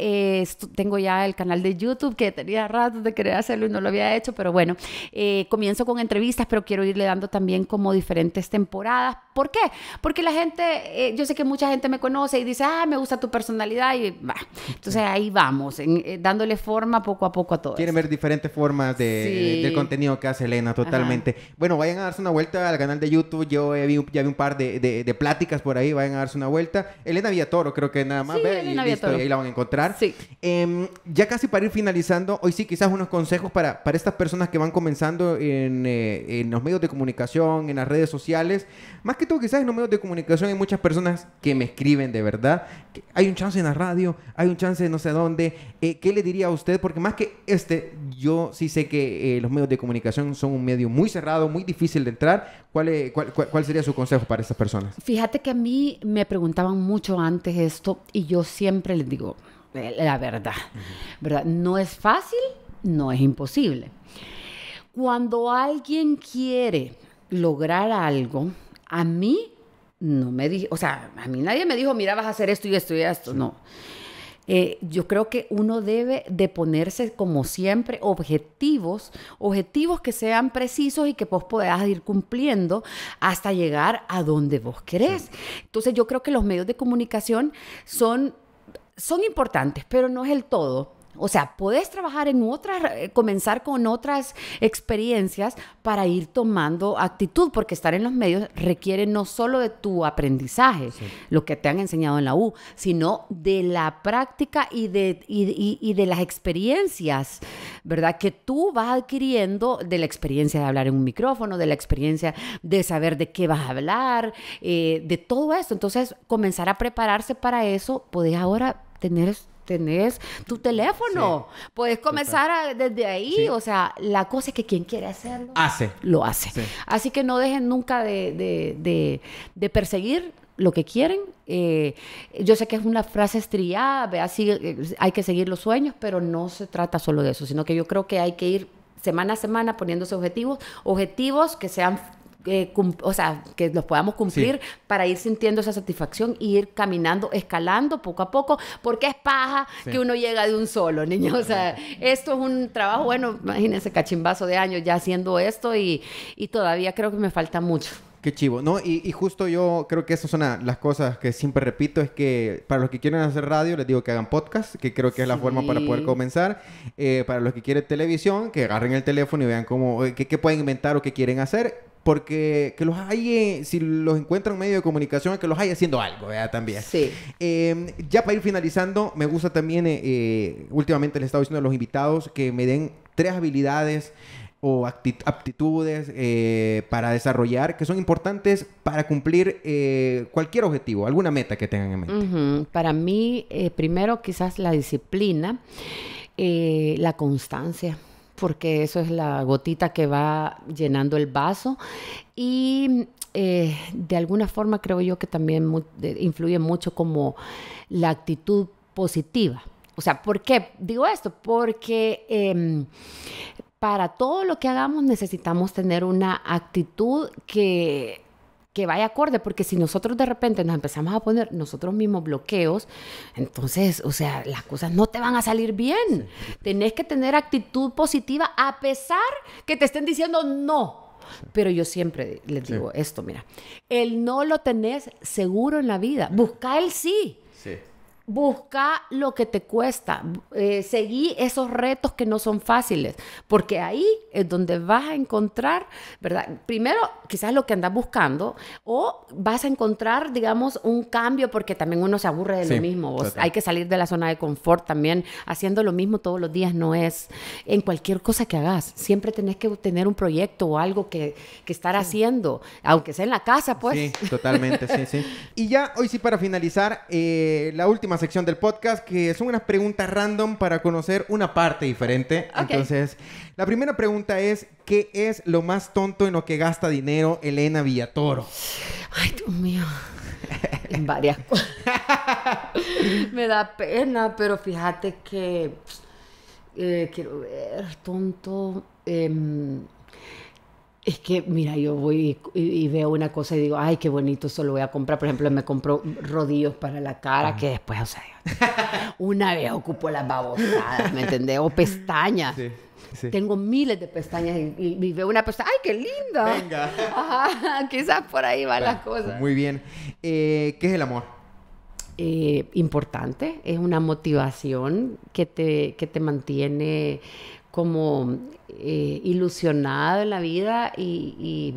tengo ya el canal de YouTube que tenía rato de querer hacerlo y no lo había hecho, pero bueno, eh, comienzo con entrevistas, pero quiero irle dando también como diferentes temporadas. ¿Por qué? Porque la gente, eh, yo sé que mucha gente me conoce y dice, ah, me gusta tu personalidad y va Entonces ahí vamos, dándole forma poco a poco a todo. Quieren ver diferentes formas de, del contenido que hace Elena, totalmente. bueno Bueno, vayan a darse una vuelta al canal de YouTube. Yo ya vi, ya vi un par de, pláticas por ahí, vayan a darse una vuelta. Elena Villatoro, creo que nada más. ve, y ahí la van a encontrar. Sí. Em, ya casi para ir finalizando, hoy sí, quizás unos consejos para, para estas personas que van comenzando eh, en, los medios de comunicación, en las redes sociales. Más que todo, quizás en los medios de comunicación hay muchas personas que me escriben de verdad. hay un chance en la radio, hay un chance en no sé dónde. Eh, ¿Qué le diría a usted? Porque más que este, yo sí sé que eh, los medios de comunicación son un medio muy cerrado, muy difícil difícil de entrar. ¿Cuál, cuál, sería su consejo para estas personas? Fíjate que a mí me preguntaban mucho antes esto y yo siempre les digo la verdad, ¿verdad? No es fácil, no es imposible. Cuando alguien quiere lograr algo, a mí no me dijo, o sea, a mí nadie me dijo, mira, vas a hacer esto y esto y esto, no. Eh, yo creo que uno debe de ponerse, como siempre, objetivos, objetivos que sean precisos y que vos puedas ir cumpliendo hasta llegar a donde vos querés. Entonces yo creo que los medios de comunicación son, son importantes, pero no es el todo. O sea, puedes trabajar en otras, eh, comenzar con otras experiencias para ir tomando actitud, porque estar en los medios requiere no solo de tu aprendizaje, lo que te han enseñado en la U, sino de la práctica y de, de las experiencias, ¿verdad? Que tú vas adquiriendo de la experiencia de hablar en un micrófono, de la experiencia de saber de qué vas a hablar, eh, de todo eso. Entonces, comenzar a prepararse para eso, podés ahora tener tenés tu teléfono. Puedes comenzar desde ahí. O sea, la cosa es que quien quiere hacerlo, hace. Lo hace. Así que no dejen nunca de, de, de, de perseguir lo que quieren. Eh, yo sé que es una frase estriada así eh, hay que seguir los sueños, pero no se trata solo de eso, sino que yo creo que hay que ir semana a semana poniéndose objetivos, objetivos que sean eh, o sea, que los podamos cumplir para ir sintiendo esa satisfacción y ir caminando, escalando poco a poco, porque es paja que uno llega de un solo, niño. O sea, esto es un trabajo, bueno, imagínense, cachimbazo de años ya haciendo esto y, y todavía creo que me falta mucho. Qué chivo, ¿no? Y, justo yo creo que esas son las cosas que siempre repito, es que para los que quieren hacer radio, les digo que hagan podcast, que creo que es la forma para poder comenzar. Eh, para los que quieren televisión, que agarren el teléfono y vean cómo, eh, qué pueden inventar o qué quieren hacer porque que los hay, si los encuentran medio de comunicación, que los hay haciendo algo, También. Sí. Em, ya para ir finalizando, me gusta también, eh, eh, últimamente les estado diciendo a los invitados que me den tres habilidades o aptitudes eh, para desarrollar que son importantes para cumplir cualquier objetivo, alguna meta que tengan en mente? Para mí, primero quizás la disciplina, la constancia porque eso es la gotita que va llenando el vaso. Y eh, de alguna forma creo yo que también influye mucho como la actitud positiva. O sea, ¿por qué digo esto? Porque em, para todo lo que hagamos necesitamos tener una actitud que que vaya acorde, porque si nosotros de repente nos empezamos a poner nosotros mismos bloqueos, entonces, o sea, las cosas no te van a salir bien. Tenés que tener actitud positiva a pesar que te estén diciendo no. Pero yo siempre les digo esto, mira, el no lo tenés seguro en la vida, busca el sí. Sí. Busca lo que te cuesta, eh, seguí esos retos que no son fáciles, porque ahí es donde vas a encontrar, ¿verdad? Primero, quizás lo que andas buscando, o vas a encontrar, digamos, un cambio, porque también uno se aburre de lo mismo. Hay que salir de la zona de confort también. Haciendo lo mismo todos los días no es. En cualquier cosa que hagas, siempre tenés que tener un proyecto o algo que, estar haciendo, aunque sea en la casa, pues. Sí, totalmente, sí, sí. Y ya, hoy sí, para finalizar, eh, la última sección del podcast, que son unas preguntas random para conocer una parte diferente. Entonces, la primera pregunta es, ¿qué es lo más tonto en lo que gasta dinero Elena Villatoro? Ay, Dios mío. En varias Me da pena, pero fíjate que... Eh, quiero ver, tonto... Em, es que, mira, yo voy y, veo una cosa y digo, ay, qué bonito, eso lo voy a comprar. Por ejemplo, me compro rodillos para la cara, que después, o sea, una vez ocupo las babosadas, ¿me entendés? O pestañas. Sí, Tengo miles de pestañas y, veo una pestaña, ¡ay, qué linda! Venga. quizás por ahí van las ah, cosas. Muy bien. Eh, ¿Qué es el amor? Eh, importante, es una motivación que te, que te mantiene como eh, ilusionado en la vida y,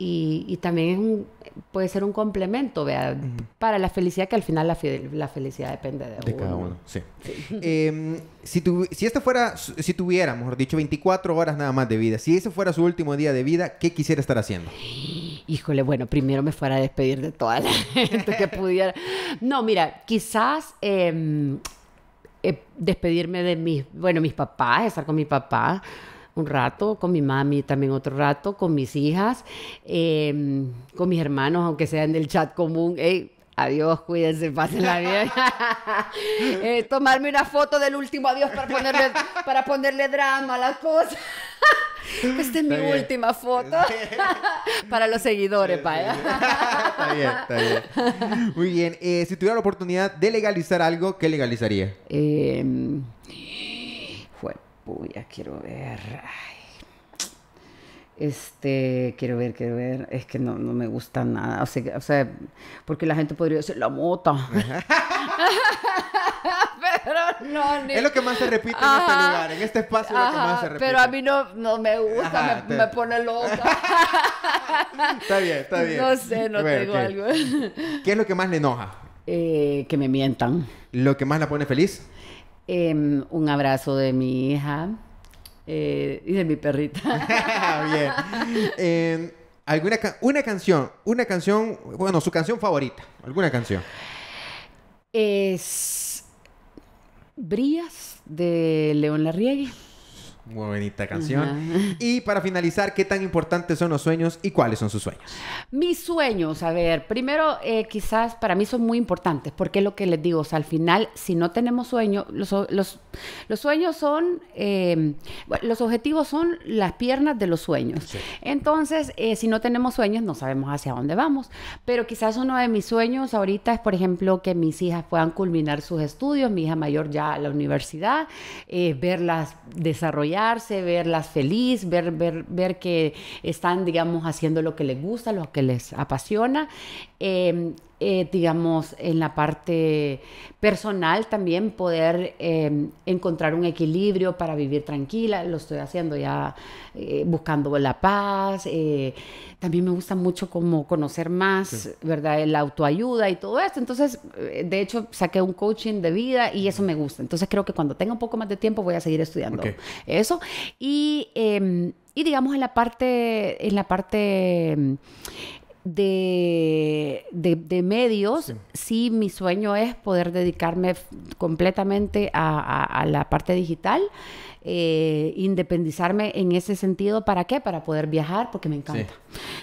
y también puede ser un complemento para la felicidad, que al final la, felicidad depende de, cada uno. Sí. Em, si, tu, si fuera, si tuviera, mejor dicho, 24 horas nada más de vida, si ese fuera su último día de vida, ¿qué quisiera estar haciendo? Híjole, bueno, primero me fuera a despedir de toda la gente que pudiera. No, mira, quizás em, eh, despedirme de mis, bueno, mis papás, estar con mi papá un rato, con mi mami también otro rato, con mis hijas, em, con mis hermanos, aunque sean del chat común. Hey, eh, adiós, cuídense, pasen la vida. tomarme una foto del último adiós para ponerle, para ponerle drama a las cosas. Esta es mi última foto para los seguidores, vaya. está bien, está bien. Muy bien. Eh, si tuviera la oportunidad de legalizar algo, ¿qué legalizaría? Eh, em, ya quiero ver. Este, quiero ver, quiero ver. Es que no, no me gusta nada. O sea, o sea, porque la gente podría decir la mota. pero no, Es lo que más se repite en este lugar, en este espacio lo que más se repite. Pero a mí no, no me gusta, me, pone loca. está bien, está bien. No sé, no te tengo algo. ¿Qué es lo que más le enoja? Eh, que me mientan. ¿Lo que más la pone feliz? Em, un abrazo de mi hija eh, y de mi perrita. bien. Em, ¿Alguna una canción, una canción, bueno, su canción favorita, alguna canción es Brías de León Larriegue. Muy bonita canción. Y para finalizar, ¿qué tan importantes son los sueños y cuáles son sus sueños? Mis sueños, a ver, primero eh, quizás para mí son muy importantes, porque es lo que les digo, al final, si no tenemos sueños, los, los, los, sueños son, em, los objetivos son las piernas de los sueños. Entonces, eh, si no tenemos sueños, no sabemos hacia dónde vamos, pero quizás uno de mis sueños ahorita es, por ejemplo, que mis hijas puedan culminar sus estudios, mi hija mayor ya a la universidad, eh, verlas desarrollar verlas feliz, ver, ver, ver que están, digamos, haciendo lo que les gusta, lo que les apasiona, em, eh, digamos, en la parte personal también poder em, encontrar un equilibrio para vivir tranquila. Lo estoy haciendo ya eh, buscando la paz. Eh, también me gusta mucho como conocer más, ¿verdad? La autoayuda y todo esto. Entonces, de hecho, saqué un coaching de vida y eso me gusta. Entonces, creo que cuando tenga un poco más de tiempo voy a seguir estudiando eso. Y, em, y, digamos, en la parte, en la parte em, de, medios, sí. mi sueño es poder dedicarme completamente a, la parte digital, eh, independizarme en ese sentido. ¿Para qué? Para poder viajar, porque me encanta.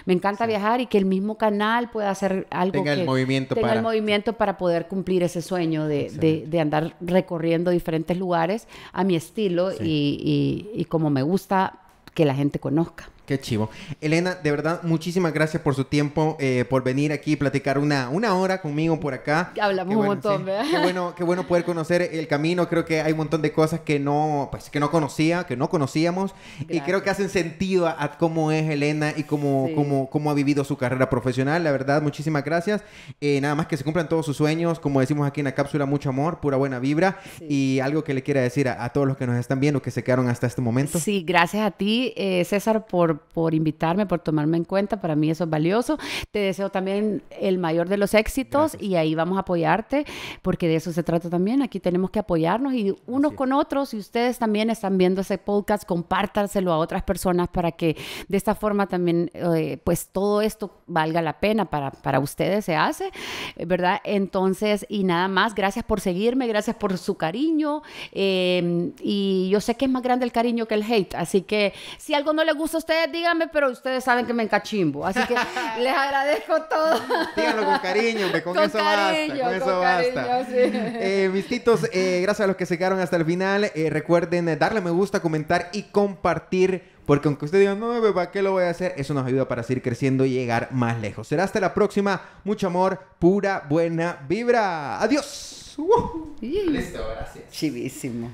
Me encanta viajar y que el mismo canal pueda hacer algo tenga el movimiento para... el movimiento para poder cumplir ese sueño de, andar recorriendo diferentes lugares a mi estilo y como me gusta que la gente conozca. Qué chivo. Elena, de verdad, muchísimas gracias por su tiempo, eh, por venir aquí y platicar una, una hora conmigo por acá. Hablamos bueno, un ¿verdad? Qué bueno, poder conocer el camino. Creo que hay un montón de cosas que no, pues, que no conocía, que no conocíamos. Y creo que hacen sentido a, cómo es Elena y cómo, cómo, cómo, ha vivido su carrera profesional. La verdad, muchísimas gracias. Eh, nada más que se cumplan todos sus sueños. Como decimos aquí en la cápsula, mucho amor, pura buena vibra. Y algo que le quiera decir a, todos los que nos están viendo, que se quedaron hasta este momento. Sí, gracias a ti, eh, César, por por, invitarme, por tomarme en cuenta. Para mí eso es valioso. Te deseo también el mayor de los éxitos y ahí vamos a apoyarte porque de eso se trata también. Aquí tenemos que apoyarnos y unos con otros. Y ustedes también están viendo ese podcast, compártanselo a otras personas para que de esta forma también, eh, pues todo esto valga la pena para, para ustedes, se hace, ¿verdad? Entonces, y nada más, gracias por seguirme, gracias por su cariño. Eh, y yo sé que es más grande el cariño que el hate, así que si algo no le gusta a ustedes, díganme, pero ustedes saben que me encachimbo. Así que les agradezco todo. Díganlo con cariño, con, eso basta. Con, eso basta. Eh, mis eh, gracias a los que se quedaron hasta el final. Eh, recuerden darle me gusta, comentar y compartir. Porque aunque usted digan, no, ¿para qué lo voy a hacer? Eso nos ayuda para seguir creciendo y llegar más lejos. Será hasta la próxima. Mucho amor, pura buena vibra. Adiós. Listo, gracias. Chivísimo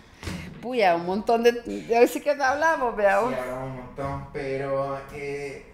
puya, un montón de. a ver si que no hablamos, veamos. Sí, hablamos un montón, pero. Eh...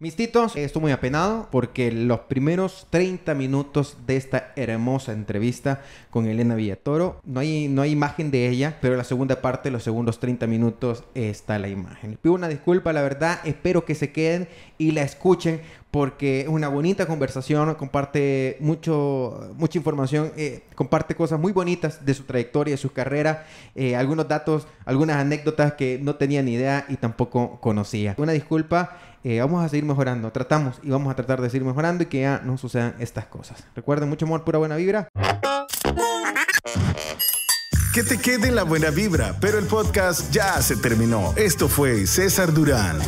Mis titos, eh, estoy muy apenado porque los primeros 30 minutos de esta hermosa entrevista con Elena Villatoro, no hay, no hay imagen de ella, pero la segunda parte, los segundos 30 minutos, está la imagen. Pido una disculpa, la verdad, espero que se queden y la escuchen porque es una bonita conversación, comparte mucho, mucha información, eh, comparte cosas muy bonitas de su trayectoria, de su carrera, eh, algunos datos, algunas anécdotas que no tenía ni idea y tampoco conocía. Una disculpa, eh, vamos a seguir mejorando, tratamos y vamos a tratar de seguir mejorando y que ya no sucedan estas cosas. Recuerden, mucho amor, pura buena vibra. Que te quede la buena vibra, pero el podcast ya se terminó. Esto fue César Durán.